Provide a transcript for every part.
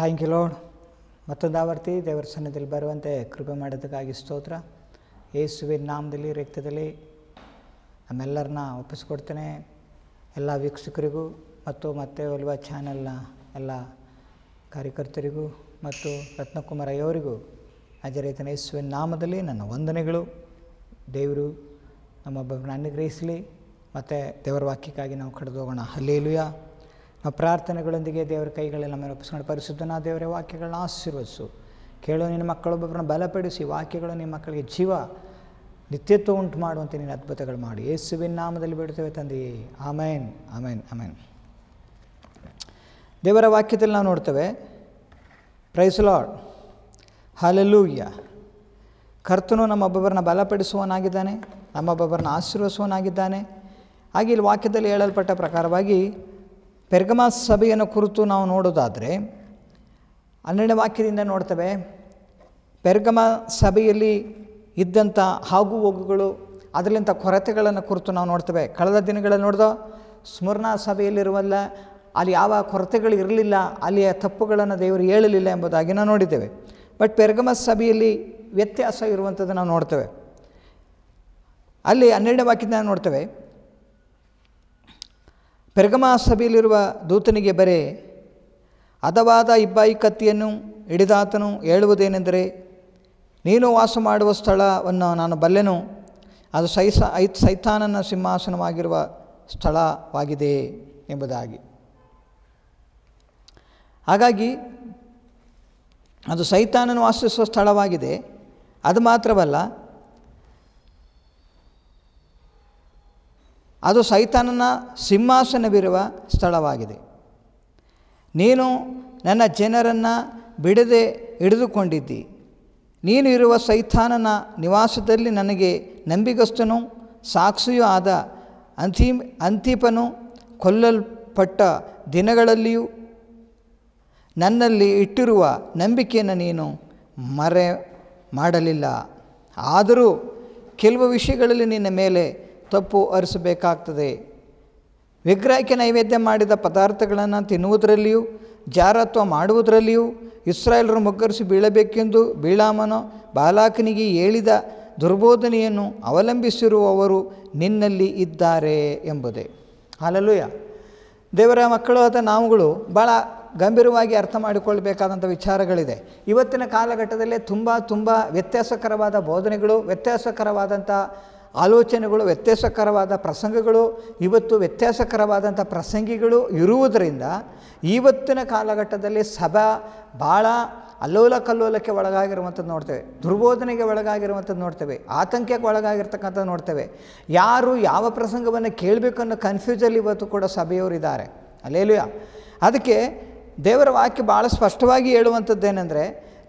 thank you load ಮತ್ತೊಂದು ಆವರ್ತಿ ದೇವರ ಸನ್ನಿಧಿಯಲ್ಲಿ ಬರುವಂತೆ ಕೃಪೆ ಮಾಡೋದಕ್ಕಾಗಿ ಸ್ತೋತ್ರ ಯೇಸುವಿನ ನಾಮದಲ್ಲಿ ರಕ್ತದಲ್ಲಿ ನಮ್ಮೆಲ್ಲರನ್ನ ಒಪ್ಪಿಸ್ಕೊಡ್ತೇನೆ ಎಲ್ಲ ವೀಕ್ಷಕರಿಗೂ ಮತ್ತು ಮತ್ತೆ ಒಲ್ವ ಚಾನೆಲ್ನ ಎಲ್ಲ ಕಾರ್ಯಕರ್ತರಿಗೂ ಮತ್ತು ರತ್ನಕುಮಾರ ಅಯ್ಯವರಿಗೂ ಅಜರೇತನ ಯೇಸುವಿನ ನಾಮದಲ್ಲಿ ನನ್ನ ವಂದನೆಗಳು ದೇವರು ನಮ್ಮೊಬ್ಬರನ್ನ ಅನುಗ್ರಹಿಸಲಿ ಮತ್ತು ದೇವರ ವಾಕ್ಯಕ್ಕಾಗಿ ನಾವು ಕಡಿದು ಹೋಗೋಣ ಅಲ್ಲೇಲುಯ ನಾವು ಪ್ರಾರ್ಥನೆಗಳೊಂದಿಗೆ ದೇವರ ಕೈಗಳೆಲ್ಲ ಮೇಲೆ ಒಪ್ಪಿಸ್ಕೊಂಡು ಪರಿಶುದ್ಧನ ದೇವರ ವಾಕ್ಯಗಳನ್ನ ಆಶೀರ್ವದಿಸು ಕೇಳೋ ನಿನ್ನ ಮಕ್ಕಳೊಬ್ಬೊಬ್ಬರನ್ನ ಬಲಪಡಿಸಿ ವಾಕ್ಯಗಳು ನಿಮ್ಮ ಮಕ್ಕಳಿಗೆ ಜೀವ ನಿತ್ಯತ್ವ ಉಂಟು ಮಾಡುವಂತೆ ನೀನು ಅದ್ಭುತಗಳು ಮಾಡಿ ಯೇಸುವಿನ ನಾಮದಲ್ಲಿ ಬಿಡ್ತೇವೆ ತಂದೆಯೇ ಆಮೇನ್ ಆಮೇನ್ ಆಮೇನ್ ದೇವರ ವಾಕ್ಯದಲ್ಲಿ ನಾವು ನೋಡ್ತೇವೆ ಪ್ರೈಸ್ ಲಾಡ್ ಕರ್ತನು ನಮ್ಮೊಬ್ಬೊಬ್ಬರನ್ನ ಬಲಪಡಿಸುವನಾಗಿದ್ದಾನೆ ನಮ್ಮೊಬ್ಬೊಬ್ಬರನ್ನ ಆಶೀರ್ವಿಸುವನಾಗಿದ್ದಾನೆ ಹಾಗೆ ಇಲ್ಲಿ ವಾಕ್ಯದಲ್ಲಿ ಹೇಳಲ್ಪಟ್ಟ ಪ್ರಕಾರವಾಗಿ ಪೆರ್ಗಮ ಸಭೆಯನ್ನು ಕುರಿತು ನಾವು ನೋಡೋದಾದರೆ ಹನ್ನೆರಡನೇ ವಾಕ್ಯದಿಂದ ನೋಡ್ತೇವೆ ಪೆರ್ಗಮ ಸಭೆಯಲ್ಲಿ ಇದ್ದಂಥ ಹಾಗು ಹೋಗುಗಳು ಅದರಲ್ಲಿಂಥ ಕೊರತೆಗಳನ್ನು ಕುರಿತು ನಾವು ನೋಡ್ತೇವೆ ಕಳೆದ ದಿನಗಳಲ್ಲಿ ನೋಡಿದ ಸ್ಮರಣ ಸಭೆಯಲ್ಲಿರುವಲ್ಲ ಅಲ್ಲಿ ಯಾವ ಕೊರತೆಗಳು ಇರಲಿಲ್ಲ ಅಲ್ಲಿಯ ತಪ್ಪುಗಳನ್ನು ದೇವರು ಹೇಳಲಿಲ್ಲ ಎಂಬುದಾಗಿ ನಾವು ನೋಡಿದ್ದೇವೆ ಬಟ್ ಪೆರ್ಗಮ ಸಭೆಯಲ್ಲಿ ವ್ಯತ್ಯಾಸ ಇರುವಂಥದ್ದು ನಾವು ನೋಡ್ತೇವೆ ಅಲ್ಲಿ ಹನ್ನೆರಡನೇ ವಾಕ್ಯದಿಂದ ನೋಡ್ತೇವೆ ಪೆರ್ಗಮಾ ಸಭೆಯಲ್ಲಿರುವ ದೂತನಿಗೆ ಬರೆ ಅದವಾದ ಇಬ್ಬಾಯಿ ಕತ್ತಿಯನ್ನು ಹಿಡಿದಾತನು ಹೇಳುವುದೇನೆಂದರೆ ನೀನು ವಾಸ ಮಾಡುವ ಸ್ಥಳವನ್ನು ನಾನು ಬಲ್ಲೆನು ಅದು ಸೈಸ ಐ ಸೈತಾನನ ಸಿಂಹಾಸನವಾಗಿರುವ ಸ್ಥಳವಾಗಿದೆ ಎಂಬುದಾಗಿ ಹಾಗಾಗಿ ಅದು ಸೈತಾನನ ವಾಸಿಸುವ ಸ್ಥಳವಾಗಿದೆ ಅದು ಮಾತ್ರವಲ್ಲ ಅದು ಸೈತಾನನ ಸಿಂಹಾಸನವಿರುವ ಸ್ಥಳವಾಗಿದೆ ನೀನು ನನ್ನ ಜನರನ್ನು ಬಿಡದೆ ಹಿಡಿದುಕೊಂಡಿದ್ದಿ ನೀನು ಇರುವ ಸೈತಾನನ ನಿವಾಸದಲ್ಲಿ ನನಗೆ ನಂಬಿಗಸ್ತನು ಸಾಕ್ಷಿಯೂ ಆದ ಅಂತಿ ಅಂತಿಪನು ಕೊಲ್ಲಲ್ಪಟ್ಟ ದಿನಗಳಲ್ಲಿಯೂ ನನ್ನಲ್ಲಿ ಇಟ್ಟಿರುವ ನಂಬಿಕೆಯನ್ನು ನೀನು ಮರೆ ಮಾಡಲಿಲ್ಲ ಆದರೂ ಕೆಲವು ವಿಷಯಗಳಲ್ಲಿ ನಿನ್ನ ಮೇಲೆ ತಪ್ಪು ಅರಿಸಬೇಕಾಗ್ತದೆ ವಿಗ್ರಹಕ್ಕೆ ನೈವೇದ್ಯ ಮಾಡಿದ ಪದಾರ್ಥಗಳನ್ನು ತಿನ್ನುವುದರಲ್ಲಿಯೂ ಜಾರತ್ವ ಮಾಡುವುದರಲ್ಲಿಯೂ ಇಸ್ರಾಯೇಲರು ಮುಗ್ಗರಿಸಿ ಬೀಳಬೇಕೆಂದು ಬೀಳಾಮನ ಬಾಲಾಕನಿಗೆ ಹೇಳಿದ ದುರ್ಬೋಧನೆಯನ್ನು ಅವಲಂಬಿಸಿರುವವರು ನಿನ್ನಲ್ಲಿ ಇದ್ದಾರೆ ಎಂಬುದೇ ಹಾಲಲ್ಲೂಯ ದೇವರ ಮಕ್ಕಳು ಅಥವಾ ನಾವುಗಳು ಭಾಳ ಗಂಭೀರವಾಗಿ ಅರ್ಥ ಮಾಡಿಕೊಳ್ಳಬೇಕಾದಂಥ ವಿಚಾರಗಳಿದೆ ಇವತ್ತಿನ ಕಾಲಘಟ್ಟದಲ್ಲೇ ತುಂಬ ತುಂಬ ವ್ಯತ್ಯಾಸಕರವಾದ ಬೋಧನೆಗಳು ವ್ಯತ್ಯಾಸಕರವಾದಂಥ ಆಲೋಚನೆಗಳು ವ್ಯತ್ಯಾಸಕರವಾದ ಪ್ರಸಂಗಗಳು ಇವತ್ತು ವ್ಯತ್ಯಾಸಕರವಾದಂಥ ಪ್ರಸಂಗಿಗಳು ಇರುವುದರಿಂದ ಇವತ್ತಿನ ಕಾಲಘಟ್ಟದಲ್ಲಿ ಸಭಾ ಭಾಳ ಅಲ್ಲೋಲ ಕಲ್ಲೋಲಕ್ಕೆ ಒಳಗಾಗಿರುವಂಥದ್ದು ನೋಡ್ತೇವೆ ದುರ್ಬೋಧನೆಗೆ ಒಳಗಾಗಿರುವಂಥದ್ದು ನೋಡ್ತೇವೆ ಆತಂಕಕ್ಕೆ ಒಳಗಾಗಿರ್ತಕ್ಕಂಥದ್ದು ನೋಡ್ತೇವೆ ಯಾರು ಯಾವ ಪ್ರಸಂಗವನ್ನು ಕೇಳಬೇಕನ್ನೋ ಕನ್ಫ್ಯೂಸಲ್ಲಿ ಇವತ್ತು ಕೂಡ ಸಭೆಯವರಿದ್ದಾರೆ ಅಲ್ಲೇಲುಯ ಅದಕ್ಕೆ ದೇವರ ವಾಕ್ಯ ಭಾಳ ಸ್ಪಷ್ಟವಾಗಿ ಹೇಳುವಂಥದ್ದೇನೆಂದರೆ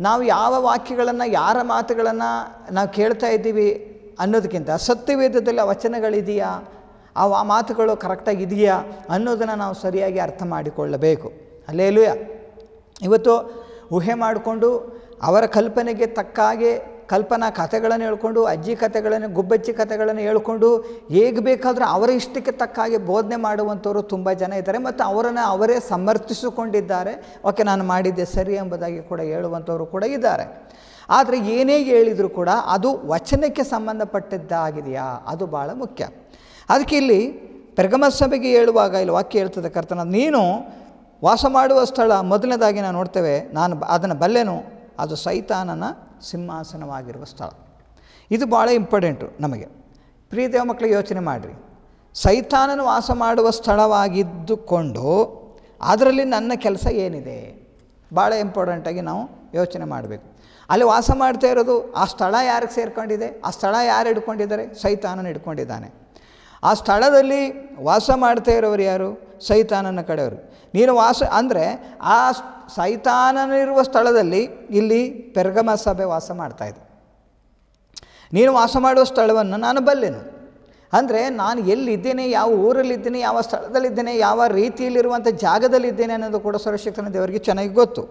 ನಾವು ಯಾವ ವಾಕ್ಯಗಳನ್ನು ಯಾರ ಮಾತುಗಳನ್ನು ನಾವು ಕೇಳ್ತಾ ಇದ್ದೀವಿ ಅನ್ನೋದಕ್ಕಿಂತ ಸತ್ಯವೇದದಲ್ಲಿ ಆ ವಚನಗಳಿದೆಯಾ ಆ ಮಾತುಗಳು ಕರೆಕ್ಟಾಗಿ ಇದೆಯಾ ಅನ್ನೋದನ್ನು ನಾವು ಸರಿಯಾಗಿ ಅರ್ಥ ಮಾಡಿಕೊಳ್ಳಬೇಕು ಅಲ್ಲೇ ಇವತ್ತು ಊಹೆ ಮಾಡಿಕೊಂಡು ಅವರ ಕಲ್ಪನೆಗೆ ತಕ್ಕ ಹಾಗೆ ಕಲ್ಪನಾ ಕಥೆಗಳನ್ನು ಹೇಳ್ಕೊಂಡು ಅಜ್ಜಿ ಕಥೆಗಳನ್ನು ಗುಬ್ಬಚ್ಚಿ ಕಥೆಗಳನ್ನು ಹೇಳ್ಕೊಂಡು ಹೇಗೆ ಬೇಕಾದರೂ ಅವರ ಇಷ್ಟಕ್ಕೆ ತಕ್ಕ ಹಾಗೆ ಬೋಧನೆ ಮಾಡುವಂಥವರು ತುಂಬ ಜನ ಇದ್ದಾರೆ ಮತ್ತು ಅವರನ್ನು ಅವರೇ ಸಮರ್ಥಿಸಿಕೊಂಡಿದ್ದಾರೆ ಓಕೆ ನಾನು ಮಾಡಿದ್ದೆ ಸರಿ ಎಂಬುದಾಗಿ ಕೂಡ ಹೇಳುವಂಥವರು ಕೂಡ ಇದ್ದಾರೆ ಆದರೆ ಏನೇ ಹೇಳಿದರೂ ಕೂಡ ಅದು ವಚನಕ್ಕೆ ಸಂಬಂಧಪಟ್ಟದ್ದಾಗಿದೆಯಾ ಅದು ಭಾಳ ಮುಖ್ಯ ಅದಕ್ಕೆ ಇಲ್ಲಿ ಪ್ರಗಮ ಸಭೆಗೆ ಹೇಳುವಾಗ ಇಲ್ಲಿ ವಾಕ್ಯ ಹೇಳ್ತದೆ ಕರ್ತನ ನೀನು ವಾಸ ಮಾಡುವ ಸ್ಥಳ ಮೊದಲನೇದಾಗಿ ನಾವು ನೋಡ್ತೇವೆ ನಾನು ಅದನ್ನು ಬಲ್ಲೆನು ಅದು ಸೈತಾನನ ಸಿಂಹಾಸನವಾಗಿರುವ ಸ್ಥಳ ಇದು ಭಾಳ ಇಂಪಾರ್ಟೆಂಟು ನಮಗೆ ಪ್ರಿಯ ದೇವ ಮಕ್ಕಳಿಗೆ ಯೋಚನೆ ಮಾಡಿರಿ ಸೈತಾನನು ವಾಸ ಮಾಡುವ ಸ್ಥಳವಾಗಿದ್ದುಕೊಂಡು ಅದರಲ್ಲಿ ನನ್ನ ಕೆಲಸ ಏನಿದೆ ಭಾಳ ಇಂಪಾರ್ಟೆಂಟಾಗಿ ನಾವು ಯೋಚನೆ ಮಾಡಬೇಕು ಅಲ್ಲಿ ವಾಸ ಮಾಡ್ತಾ ಇರೋದು ಆ ಸ್ಥಳ ಯಾರಿಗೆ ಸೇರ್ಕೊಂಡಿದೆ ಆ ಸ್ಥಳ ಯಾರು ಹಿಡ್ಕೊಂಡಿದ್ದಾರೆ ಸೈತಾನನ ಹಿಡ್ಕೊಂಡಿದ್ದಾನೆ ಆ ಸ್ಥಳದಲ್ಲಿ ವಾಸ ಮಾಡ್ತಾ ಇರೋರು ಯಾರು ಸೈತಾನನ ಕಡೆಯವರು ನೀನು ವಾಸ ಅಂದರೆ ಆ ಸೈತಾನನಿರುವ ಸ್ಥಳದಲ್ಲಿ ಇಲ್ಲಿ ಪೆರ್ಗಮ ಸಭೆ ವಾಸ ಮಾಡ್ತಾ ಇದೆ ನೀನು ವಾಸ ಮಾಡುವ ಸ್ಥಳವನ್ನು ನಾನು ಬಲ್ಲೆನು ಅಂದರೆ ನಾನು ಎಲ್ಲಿದ್ದೇನೆ ಯಾವ ಊರಲ್ಲಿದ್ದೇನೆ ಯಾವ ಸ್ಥಳದಲ್ಲಿದ್ದೇನೆ ಯಾವ ರೀತಿಯಲ್ಲಿರುವಂಥ ಜಾಗದಲ್ಲಿದ್ದೇನೆ ಅನ್ನೋದು ಕೂಡ ಸರ್ವಶಕ್ತನ ದೇವರಿಗೆ ಚೆನ್ನಾಗಿ ಗೊತ್ತು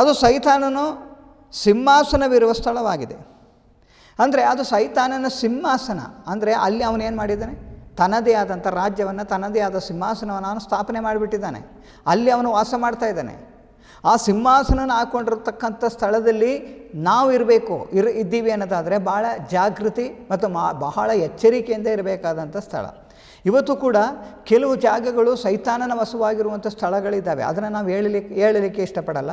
ಅದು ಸೈತಾನನು ಸಿಂಹಾಸನವಿರುವ ಸ್ಥಳವಾಗಿದೆ ಅಂದರೆ ಅದು ಸೈತಾನನ ಸಿಂಹಾಸನ ಅಂದರೆ ಅಲ್ಲಿ ಅವನೇನು ಮಾಡಿದ್ದಾನೆ ತನ್ನದೇ ಆದಂಥ ರಾಜ್ಯವನ್ನು ತನ್ನದೇ ಆದ ಸಿಂಹಾಸನವನ್ನು ಅವನು ಸ್ಥಾಪನೆ ಮಾಡಿಬಿಟ್ಟಿದ್ದಾನೆ ಅಲ್ಲಿ ಅವನು ವಾಸ ಮಾಡ್ತಾ ಇದ್ದಾನೆ ಆ ಸಿಂಹಾಸನ ಹಾಕ್ಕೊಂಡಿರ್ತಕ್ಕಂಥ ಸ್ಥಳದಲ್ಲಿ ನಾವು ಇರಬೇಕು ಇರ್ ಇದ್ದೀವಿ ಅನ್ನೋದಾದರೆ ಭಾಳ ಜಾಗೃತಿ ಮತ್ತು ಮಾ ಬಹಳ ಎಚ್ಚರಿಕೆಯಿಂದ ಇರಬೇಕಾದಂಥ ಸ್ಥಳ ಇವತ್ತು ಕೂಡ ಕೆಲವು ಜಾಗಗಳು ಸೈತಾನನ ವಸುವಾಗಿರುವಂಥ ಸ್ಥಳಗಳಿದ್ದಾವೆ ಅದನ್ನು ನಾವು ಹೇಳಲಿಕ್ಕೆ ಹೇಳಲಿಕ್ಕೆ ಇಷ್ಟಪಡಲ್ಲ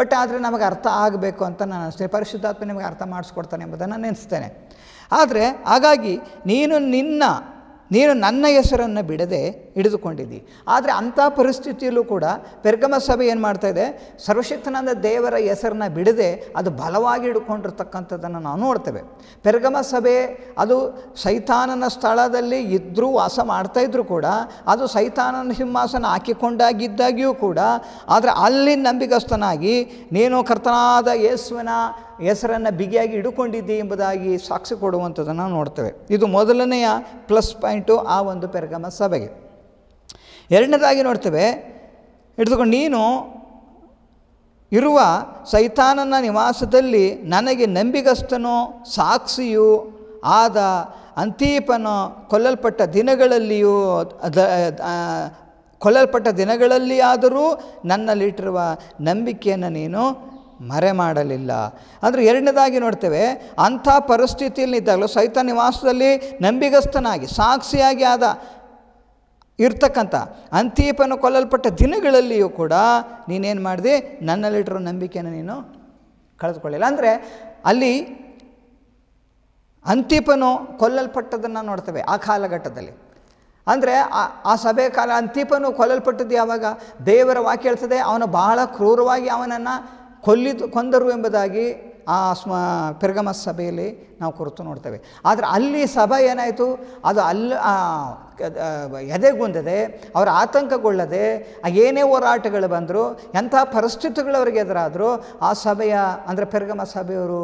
ಬಟ್ ಆದರೆ ನಮಗೆ ಅರ್ಥ ಆಗಬೇಕು ಅಂತ ನಾನು ಅನಿಸ್ತೇನೆ ಪರಿಶುದ್ಧಾತ್ಮ ನಿಮಗೆ ಅರ್ಥ ಮಾಡಿಸ್ಕೊಡ್ತಾನೆ ಎಂಬುದನ್ನು ನೆನೆಸ್ತೇನೆ ಆದರೆ ಹಾಗಾಗಿ ನೀನು ನಿನ್ನ ನೀನು ನನ್ನ ಹೆಸರನ್ನು ಬಿಡದೆ ಹಿಡಿದುಕೊಂಡಿದ್ದಿ ಆದರೆ ಅಂಥ ಪರಿಸ್ಥಿತಿಯಲ್ಲೂ ಕೂಡ ಪೆರ್ಗಮ ಸಭೆ ಏನು ಮಾಡ್ತಾ ಇದೆ ಸರ್ವಶಕ್ತನಾದ ದೇವರ ಹೆಸರನ್ನ ಬಿಡದೆ ಅದು ಬಲವಾಗಿ ಹಿಡ್ಕೊಂಡಿರ್ತಕ್ಕಂಥದ್ದನ್ನು ನಾವು ನೋಡ್ತೇವೆ ಪೆರ್ಗಮ ಸಭೆ ಅದು ಸೈತಾನನ ಸ್ಥಳದಲ್ಲಿ ಇದ್ದರೂ ವಾಸ ಮಾಡ್ತಾಯಿದ್ರು ಕೂಡ ಅದು ಸೈತಾನನ ಸಿಂಹಾಸನ ಹಾಕಿಕೊಂಡಾಗಿದ್ದಾಗಿಯೂ ಕೂಡ ಆದರೆ ಅಲ್ಲಿ ನಂಬಿಗಸ್ತನಾಗಿ ನೀನು ಕರ್ತನಾದ ಯೇಸುವಿನ ಹೆಸರನ್ನು ಬಿಗಿಯಾಗಿ ಹಿಡ್ಕೊಂಡಿದ್ದೆ ಎಂಬುದಾಗಿ ಸಾಕ್ಷಿ ಕೊಡುವಂಥದ್ದನ್ನು ನೋಡ್ತೇವೆ ಇದು ಮೊದಲನೆಯ ಪ್ಲಸ್ ಪಾಯಿಂಟು ಆ ಒಂದು ಪೆರಗಮ ಸಭೆಗೆ ಎರಡನೇದಾಗಿ ನೋಡ್ತೇವೆ ಹಿಡಿದುಕೊಂಡು ನೀನು ಇರುವ ಸೈತಾನನ ನಿವಾಸದಲ್ಲಿ ನನಗೆ ನಂಬಿಗಸ್ತನೋ ಸಾಕ್ಷಿಯೂ ಆದ ಅಂತೀಪನೋ ಕೊಲ್ಲಲ್ಪಟ್ಟ ದಿನಗಳಲ್ಲಿಯೂ ಕೊಲ್ಲಲ್ಪಟ್ಟ ದಿನಗಳಲ್ಲಿ ಆದರೂ ನನ್ನಲ್ಲಿಟ್ಟಿರುವ ನಂಬಿಕೆಯನ್ನು ನೀನು ಮರೆ ಮಾಡಲಿಲ್ಲ ಅಂದರೆ ಎರಡನೇದಾಗಿ ನೋಡ್ತೇವೆ ಅಂಥ ಪರಿಸ್ಥಿತಿಯಲ್ಲಿದ್ದಾಗಲೂ ಇದ್ದಾಗಲೂ ಸೈತ ನಿವಾಸದಲ್ಲಿ ನಂಬಿಗಸ್ತನಾಗಿ ಸಾಕ್ಷಿಯಾಗಿ ಆದ ಇರ್ತಕ್ಕಂಥ ಅಂತೀಪನು ಕೊಲ್ಲಲ್ಪಟ್ಟ ದಿನಗಳಲ್ಲಿಯೂ ಕೂಡ ನೀನೇನು ಮಾಡಿದೆ ನನ್ನಲ್ಲಿಟ್ಟಿರೋ ನಂಬಿಕೆಯನ್ನು ನೀನು ಕಳೆದುಕೊಳ್ಳಿಲ್ಲ ಅಂದರೆ ಅಲ್ಲಿ ಅಂತೀಪನು ಕೊಲ್ಲಲ್ಪಟ್ಟದನ್ನು ನೋಡ್ತೇವೆ ಆ ಕಾಲಘಟ್ಟದಲ್ಲಿ ಅಂದರೆ ಆ ಸಭೆ ಕಾಲ ಅಂತೀಪನು ಕೊಲ್ಲಲ್ಪಟ್ಟದ್ದು ಯಾವಾಗ ದೇವರ ವಾಕ್ಯ ಹೇಳ್ತದೆ ಅವನು ಬಹಳ ಕ್ರೂರವಾಗಿ ಅವನನ್ನು ಕೊಲ್ಲಿದ್ದು ಕೊಂದರು ಎಂಬುದಾಗಿ ಆ ಸ್ಮ ಪಿರ್ಗಮ ಸಭೆಯಲ್ಲಿ ನಾವು ಕುರಿತು ನೋಡ್ತೇವೆ ಆದರೆ ಅಲ್ಲಿ ಸಭೆ ಏನಾಯಿತು ಅದು ಅಲ್ಲಿ ಎದೆಗುಂದದೆ ಅವರ ಆತಂಕಗೊಳ್ಳದೆ ಏನೇ ಹೋರಾಟಗಳು ಬಂದರೂ ಎಂಥ ಪರಿಸ್ಥಿತಿಗಳು ಅವರಿಗೆ ಎದುರಾದರೂ ಆ ಸಭೆಯ ಅಂದರೆ ಪಿರ್ಗಮ ಸಭೆಯವರು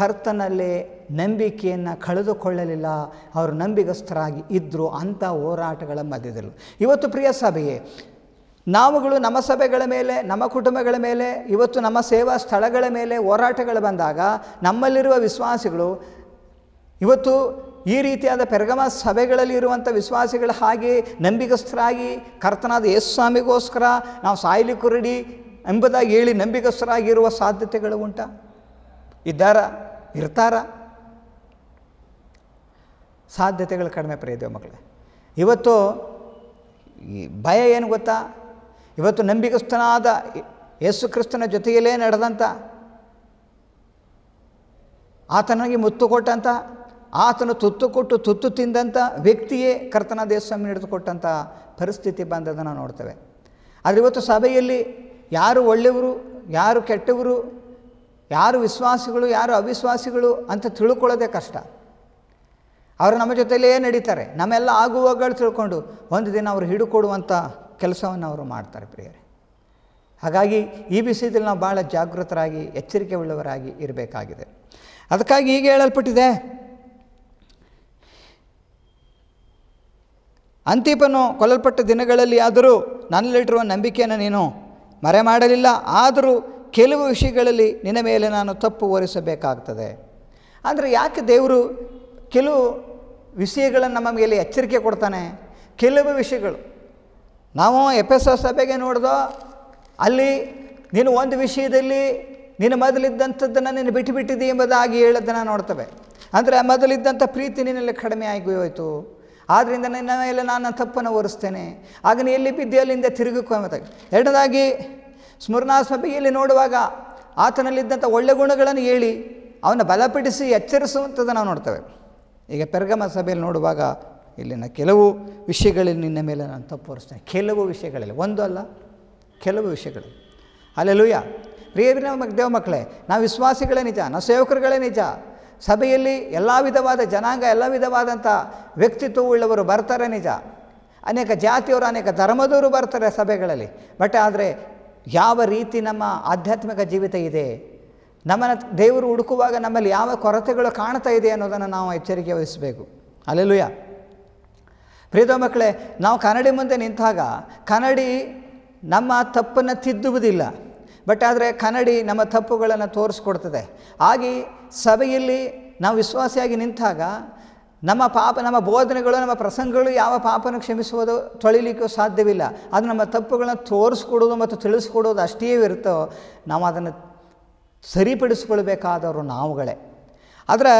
ಕರ್ತನಲ್ಲಿ ನಂಬಿಕೆಯನ್ನು ಕಳೆದುಕೊಳ್ಳಲಿಲ್ಲ ಅವರು ನಂಬಿಗಸ್ಥರಾಗಿ ಇದ್ದರು ಅಂಥ ಹೋರಾಟಗಳ ಮಧ್ಯದಲ್ಲಿ ಇವತ್ತು ಪ್ರಿಯ ಸಭೆಯೇ ನಾವುಗಳು ನಮ್ಮ ಸಭೆಗಳ ಮೇಲೆ ನಮ್ಮ ಕುಟುಂಬಗಳ ಮೇಲೆ ಇವತ್ತು ನಮ್ಮ ಸೇವಾ ಸ್ಥಳಗಳ ಮೇಲೆ ಹೋರಾಟಗಳು ಬಂದಾಗ ನಮ್ಮಲ್ಲಿರುವ ವಿಶ್ವಾಸಿಗಳು ಇವತ್ತು ಈ ರೀತಿಯಾದ ಪೆರಗಮ ಸಭೆಗಳಲ್ಲಿ ಇರುವಂಥ ವಿಶ್ವಾಸಿಗಳ ಹಾಗೆ ನಂಬಿಕಸ್ಥರಾಗಿ ಕರ್ತನಾದ ಯೇಸು ಸ್ವಾಮಿಗೋಸ್ಕರ ನಾವು ಸಾಯಿಲಿ ಕುರುಡಿ ಎಂಬುದಾಗಿ ಹೇಳಿ ನಂಬಿಗಸ್ಥರಾಗಿರುವ ಸಾಧ್ಯತೆಗಳು ಉಂಟ ಇದ್ದಾರ ಇರ್ತಾರ ಸಾಧ್ಯತೆಗಳು ಕಡಿಮೆ ಪ್ರಿಯದೇವ ಮಕ್ಕಳೇ ಇವತ್ತು ಭಯ ಏನು ಗೊತ್ತಾ ಇವತ್ತು ನಂಬಿಕಸ್ಥನಾದ ಯೇಸು ಕ್ರಿಸ್ತನ ಜೊತೆಯಲ್ಲೇ ನಡೆದಂಥ ಆತನಿಗೆ ಮುತ್ತು ಕೊಟ್ಟಂಥ ಆತನು ತುತ್ತು ಕೊಟ್ಟು ತುತ್ತು ತಿಂದಂಥ ವ್ಯಕ್ತಿಯೇ ಕರ್ತನ ದೇವಸ್ವಾಮಿ ಹಿಡಿದುಕೊಟ್ಟಂಥ ಪರಿಸ್ಥಿತಿ ಬಂದದನ್ನು ನೋಡ್ತೇವೆ ಆದರೆ ಇವತ್ತು ಸಭೆಯಲ್ಲಿ ಯಾರು ಒಳ್ಳೆಯವರು ಯಾರು ಕೆಟ್ಟವರು ಯಾರು ವಿಶ್ವಾಸಿಗಳು ಯಾರು ಅವಿಶ್ವಾಸಿಗಳು ಅಂತ ತಿಳ್ಕೊಳ್ಳೋದೇ ಕಷ್ಟ ಅವರು ನಮ್ಮ ಜೊತೆಯಲ್ಲೇ ನಡೀತಾರೆ ನಮ್ಮೆಲ್ಲ ಆಗುವಾಗಳು ತಿಳ್ಕೊಂಡು ಒಂದು ದಿನ ಅವರು ಹಿಡುಕೊಡುವಂಥ ಕೆಲಸವನ್ನು ಅವರು ಮಾಡ್ತಾರೆ ಪ್ರಿಯರೇ ಹಾಗಾಗಿ ಈ ವಿಷಯದಲ್ಲಿ ನಾವು ಭಾಳ ಜಾಗೃತರಾಗಿ ಎಚ್ಚರಿಕೆ ಉಳ್ಳವರಾಗಿ ಇರಬೇಕಾಗಿದೆ ಅದಕ್ಕಾಗಿ ಈಗ ಹೇಳಲ್ಪಟ್ಟಿದೆ ಅಂತಿಪನು ಕೊಲ್ಲಲ್ಪಟ್ಟ ದಿನಗಳಲ್ಲಿ ಆದರೂ ನನ್ನಲ್ಲಿಟ್ಟಿರುವ ನಂಬಿಕೆಯನ್ನು ನೀನು ಮರೆ ಮಾಡಲಿಲ್ಲ ಆದರೂ ಕೆಲವು ವಿಷಯಗಳಲ್ಲಿ ನಿನ್ನ ಮೇಲೆ ನಾನು ತಪ್ಪು ಒರಿಸಬೇಕಾಗ್ತದೆ ಅಂದರೆ ಯಾಕೆ ದೇವರು ಕೆಲವು ವಿಷಯಗಳನ್ನು ನಮ್ಮ ಮೇಲೆ ಎಚ್ಚರಿಕೆ ಕೊಡ್ತಾನೆ ಕೆಲವು ವಿಷಯಗಳು ನಾವು ಎಫ್ ಎಸ್ ಸಭೆಗೆ ನೋಡ್ದೋ ಅಲ್ಲಿ ನೀನು ಒಂದು ವಿಷಯದಲ್ಲಿ ನಿನ್ನ ಮೊದಲಿದ್ದಂಥದ್ದನ್ನು ನೀನು ಬಿಟ್ಟು ಎಂಬುದಾಗಿ ಹೇಳೋದನ್ನು ನೋಡ್ತೇವೆ ಅಂದರೆ ಮೊದಲಿದ್ದಂಥ ಪ್ರೀತಿ ನಿನ್ನಲ್ಲಿ ಕಡಿಮೆ ಆಗಿ ಹೋಯಿತು ಆದ್ದರಿಂದ ನಿನ್ನ ಮೇಲೆ ನಾನು ತಪ್ಪನ್ನು ಒರೆಸ್ತೇನೆ ಆಗ ನೀ ಎಲ್ಲಿ ಬಿದ್ದಿ ಅಲ್ಲಿಂದ ಎಂಬುದಾಗಿ ಎರಡನೇದಾಗಿ ಸ್ಮರಣಾ ಸಭೆಯಲ್ಲಿ ನೋಡುವಾಗ ಆತನಲ್ಲಿದ್ದಂಥ ಒಳ್ಳೆ ಗುಣಗಳನ್ನು ಹೇಳಿ ಅವನ ಬಲಪಡಿಸಿ ಎಚ್ಚರಿಸುವಂಥದ್ದು ನಾವು ನೋಡ್ತೇವೆ ಈಗ ಪೆರ್ಗಮ ಸಭೆಯಲ್ಲಿ ನೋಡುವಾಗ ಇಲ್ಲಿನ ಕೆಲವು ವಿಷಯಗಳಲ್ಲಿ ನಿನ್ನ ಮೇಲೆ ನಾನು ತಪ್ಪು ಕೆಲವು ವಿಷಯಗಳಲ್ಲಿ ಒಂದು ಅಲ್ಲ ಕೆಲವು ವಿಷಯಗಳು ಪ್ರಿಯರಿ ನಮ್ಮ ದೇವ ಮಕ್ಕಳೇ ನಾವು ವಿಶ್ವಾಸಿಗಳೇ ನಿಜ ನಾವು ಸೇವಕರುಗಳೇ ನಿಜ ಸಭೆಯಲ್ಲಿ ಎಲ್ಲ ವಿಧವಾದ ಜನಾಂಗ ಎಲ್ಲ ವಿಧವಾದಂಥ ವ್ಯಕ್ತಿತ್ವವುಳ್ಳವರು ಬರ್ತಾರೆ ನಿಜ ಅನೇಕ ಜಾತಿಯವರು ಅನೇಕ ಧರ್ಮದವರು ಬರ್ತಾರೆ ಸಭೆಗಳಲ್ಲಿ ಬಟ್ ಆದರೆ ಯಾವ ರೀತಿ ನಮ್ಮ ಆಧ್ಯಾತ್ಮಿಕ ಜೀವಿತ ಇದೆ ನಮ್ಮನ್ನು ದೇವರು ಹುಡುಕುವಾಗ ನಮ್ಮಲ್ಲಿ ಯಾವ ಕೊರತೆಗಳು ಕಾಣ್ತಾ ಇದೆ ಅನ್ನೋದನ್ನು ನಾವು ಎಚ್ಚರಿಕೆ ವಹಿಸಬೇಕು ಅಲ್ಲೆಲುಯ್ಯ ಪ್ರಿಯದ ಮಕ್ಕಳೇ ನಾವು ಕನ್ನಡಿ ಮುಂದೆ ನಿಂತಾಗ ಕನ್ನಡಿ ನಮ್ಮ ತಪ್ಪನ್ನು ತಿದ್ದುವುದಿಲ್ಲ ಬಟ್ ಆದರೆ ಕನ್ನಡಿ ನಮ್ಮ ತಪ್ಪುಗಳನ್ನು ತೋರಿಸ್ಕೊಡ್ತದೆ ಹಾಗೆ ಸಭೆಯಲ್ಲಿ ನಾವು ವಿಶ್ವಾಸಿಯಾಗಿ ನಿಂತಾಗ ನಮ್ಮ ಪಾಪ ನಮ್ಮ ಬೋಧನೆಗಳು ನಮ್ಮ ಪ್ರಸಂಗಗಳು ಯಾವ ಪಾಪನ ಕ್ಷಮಿಸುವುದು ತೊಳಿಲಿಕ್ಕೂ ಸಾಧ್ಯವಿಲ್ಲ ಅದು ನಮ್ಮ ತಪ್ಪುಗಳನ್ನು ತೋರಿಸ್ಕೊಡೋದು ಮತ್ತು ತಿಳಿಸ್ಕೊಡೋದು ಅಷ್ಟೇ ಇರುತ್ತೋ ನಾವು ಅದನ್ನು ಸರಿಪಡಿಸಿಕೊಳ್ಬೇಕಾದವರು ನಾವುಗಳೇ ಆದರೆ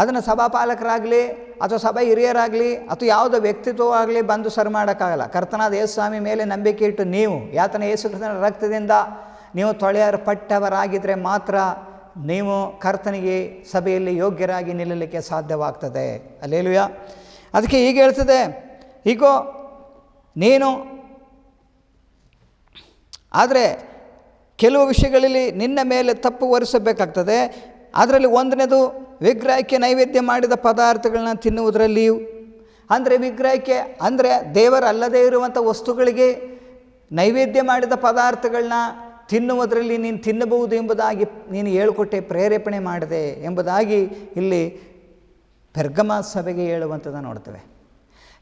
ಅದನ್ನು ಸಭಾಪಾಲಕರಾಗಲಿ ಅಥವಾ ಸಭಾ ಹಿರಿಯರಾಗಲಿ ಅಥವಾ ಯಾವುದೋ ವ್ಯಕ್ತಿತ್ವವಾಗಲಿ ಬಂದು ಸರಿ ಮಾಡೋಕ್ಕಾಗಲ್ಲ ಕರ್ತನಾದ ಯೇಸು ಸ್ವಾಮಿ ಮೇಲೆ ನಂಬಿಕೆ ಇಟ್ಟು ನೀವು ಯಾತನ ಯೇಸು ಕೃಷ್ಣನ ರಕ್ತದಿಂದ ನೀವು ತೊಳೆಯರು ಪಟ್ಟವರಾಗಿದ್ದರೆ ಮಾತ್ರ ನೀವು ಕರ್ತನಿಗೆ ಸಭೆಯಲ್ಲಿ ಯೋಗ್ಯರಾಗಿ ನಿಲ್ಲಲಿಕ್ಕೆ ಸಾಧ್ಯವಾಗ್ತದೆ ಅಲ್ಲೇಲುಯ ಅದಕ್ಕೆ ಈಗ ಹೇಳ್ತದೆ ಹೀಗೋ ನೀನು ಆದರೆ ಕೆಲವು ವಿಷಯಗಳಲ್ಲಿ ನಿನ್ನ ಮೇಲೆ ತಪ್ಪು ಒರೆಸಬೇಕಾಗ್ತದೆ ಅದರಲ್ಲಿ ಒಂದನೇದು ವಿಗ್ರಹಕ್ಕೆ ನೈವೇದ್ಯ ಮಾಡಿದ ಪದಾರ್ಥಗಳನ್ನ ತಿನ್ನುವುದರಲ್ಲಿಯೂ ಅಂದರೆ ವಿಗ್ರಹಕ್ಕೆ ಅಂದರೆ ದೇವರಲ್ಲದೇ ಇರುವಂಥ ವಸ್ತುಗಳಿಗೆ ನೈವೇದ್ಯ ಮಾಡಿದ ಪದಾರ್ಥಗಳನ್ನ ತಿನ್ನುವುದರಲ್ಲಿ ನೀನು ತಿನ್ನಬಹುದು ಎಂಬುದಾಗಿ ನೀನು ಹೇಳಿಕೊಟ್ಟೆ ಪ್ರೇರೇಪಣೆ ಮಾಡಿದೆ ಎಂಬುದಾಗಿ ಇಲ್ಲಿ ಪೆರ್ಗಮ ಸಭೆಗೆ ಹೇಳುವಂಥದ್ದನ್ನು ನೋಡ್ತೇವೆ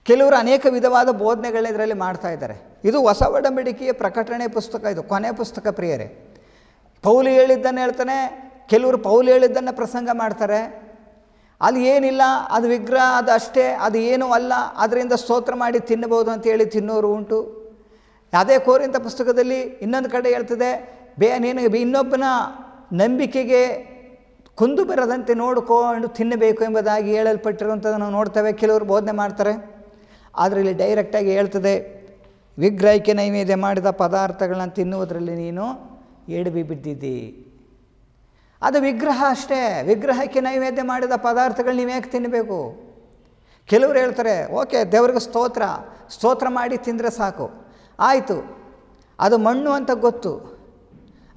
ಕೆಲವರು ಅನೇಕ ವಿಧವಾದ ಬೋಧನೆಗಳನ್ನ ಇದರಲ್ಲಿ ಮಾಡ್ತಾ ಇದ್ದಾರೆ ಇದು ಹೊಸ ಒಡಂಬಡಿಕೆಯ ಪ್ರಕಟಣೆ ಪುಸ್ತಕ ಇದು ಕೊನೆ ಪುಸ್ತಕ ಪ್ರಿಯರೇ ಪೌಲಿ ಹೇಳಿದ್ದನ್ನು ಹೇಳ್ತಾನೆ ಕೆಲವರು ಪೌಲ್ ಹೇಳಿದ್ದನ್ನು ಪ್ರಸಂಗ ಮಾಡ್ತಾರೆ ಅಲ್ಲಿ ಏನಿಲ್ಲ ಅದು ವಿಗ್ರಹ ಅದು ಅಷ್ಟೇ ಅದು ಏನೂ ಅಲ್ಲ ಅದರಿಂದ ಸ್ತೋತ್ರ ಮಾಡಿ ತಿನ್ನಬಹುದು ಅಂತೇಳಿ ತಿನ್ನೋರು ಉಂಟು ಅದೇ ಕೋರಿಂತ ಪುಸ್ತಕದಲ್ಲಿ ಇನ್ನೊಂದು ಕಡೆ ಹೇಳ್ತದೆ ಬೇ ನೀನು ಇನ್ನೊಬ್ಬನ ನಂಬಿಕೆಗೆ ಕುಂದು ಬರದಂತೆ ನೋಡಿಕೊಂಡು ತಿನ್ನಬೇಕು ಎಂಬುದಾಗಿ ಹೇಳಲ್ಪಟ್ಟಿರುವಂಥದ್ದು ನಾವು ನೋಡ್ತೇವೆ ಕೆಲವರು ಬೋಧನೆ ಮಾಡ್ತಾರೆ ಅದರಲ್ಲಿ ಡೈರೆಕ್ಟಾಗಿ ಹೇಳ್ತದೆ ವಿಗ್ರಹಕ್ಕೆ ನೈವೇದ್ಯ ಮಾಡಿದ ಪದಾರ್ಥಗಳನ್ನು ತಿನ್ನುವುದರಲ್ಲಿ ನೀನು ಎಡಬಿ ಬಿದ್ದಿದ್ದೀ ಅದು ವಿಗ್ರಹ ಅಷ್ಟೇ ವಿಗ್ರಹಕ್ಕೆ ನೈವೇದ್ಯ ಮಾಡಿದ ಪದಾರ್ಥಗಳು ನೀವು ಯಾಕೆ ತಿನ್ನಬೇಕು ಕೆಲವರು ಹೇಳ್ತಾರೆ ಓಕೆ ದೇವ್ರಿಗೆ ಸ್ತೋತ್ರ ಸ್ತೋತ್ರ ಮಾಡಿ ತಿಂದರೆ ಸಾಕು ಆಯಿತು ಅದು ಮಣ್ಣು ಅಂತ ಗೊತ್ತು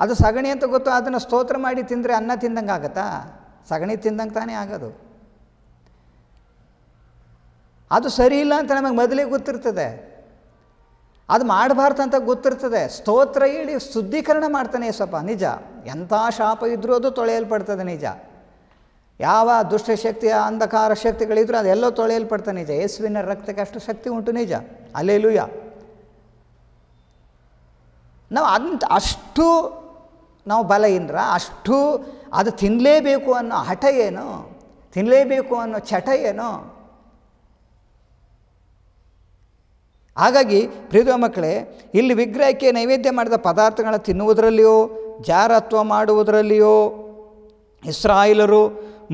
ಅದು ಸಗಣಿ ಅಂತ ಗೊತ್ತು ಅದನ್ನು ಸ್ತೋತ್ರ ಮಾಡಿ ತಿಂದರೆ ಅನ್ನ ತಿಂದಂಗೆ ಆಗುತ್ತಾ ಸಗಣಿ ತಿಂದಂಗೆ ತಾನೇ ಆಗೋದು ಅದು ಸರಿ ಇಲ್ಲ ಅಂತ ನಮಗೆ ಮೊದಲೇ ಗೊತ್ತಿರ್ತದೆ ಅದು ಅಂತ ಗೊತ್ತಿರ್ತದೆ ಸ್ತೋತ್ರ ಹೇಳಿ ಶುದ್ಧೀಕರಣ ಮಾಡ್ತಾನೆ ಸ್ವಲ್ಪ ನಿಜ ಎಂಥ ಶಾಪ ಇದ್ದರೂ ಅದು ತೊಳೆಯಲ್ಪಡ್ತದೆ ನಿಜ ಯಾವ ದುಷ್ಟಶಕ್ತಿಯ ಅಂಧಕಾರ ಶಕ್ತಿಗಳಿದ್ರೂ ಅದೆಲ್ಲೋ ತೊಳೆಯಲ್ಪಡ್ತದೆ ನಿಜ ಯೇಸುವಿನ ರಕ್ತಕ್ಕೆ ಅಷ್ಟು ಶಕ್ತಿ ಉಂಟು ನಿಜ ಅಲ್ಲೇಲೂಯ ನಾವು ಅಂತ ಅಷ್ಟು ನಾವು ಇಂದ್ರ ಅಷ್ಟು ಅದು ತಿನ್ನಲೇಬೇಕು ಅನ್ನೋ ಹಠ ಏನು ತಿನ್ನಲೇಬೇಕು ಅನ್ನೋ ಚಟ ಏನು ಹಾಗಾಗಿ ಪ್ರೀತ ಮಕ್ಕಳೇ ಇಲ್ಲಿ ವಿಗ್ರಹಕ್ಕೆ ನೈವೇದ್ಯ ಮಾಡಿದ ಪದಾರ್ಥಗಳನ್ನ ತಿನ್ನುವುದರಲ್ಲಿಯೋ ಜಾರತ್ವ ಮಾಡುವುದರಲ್ಲಿಯೋ ಇಸ್ರಾಯಿಲರು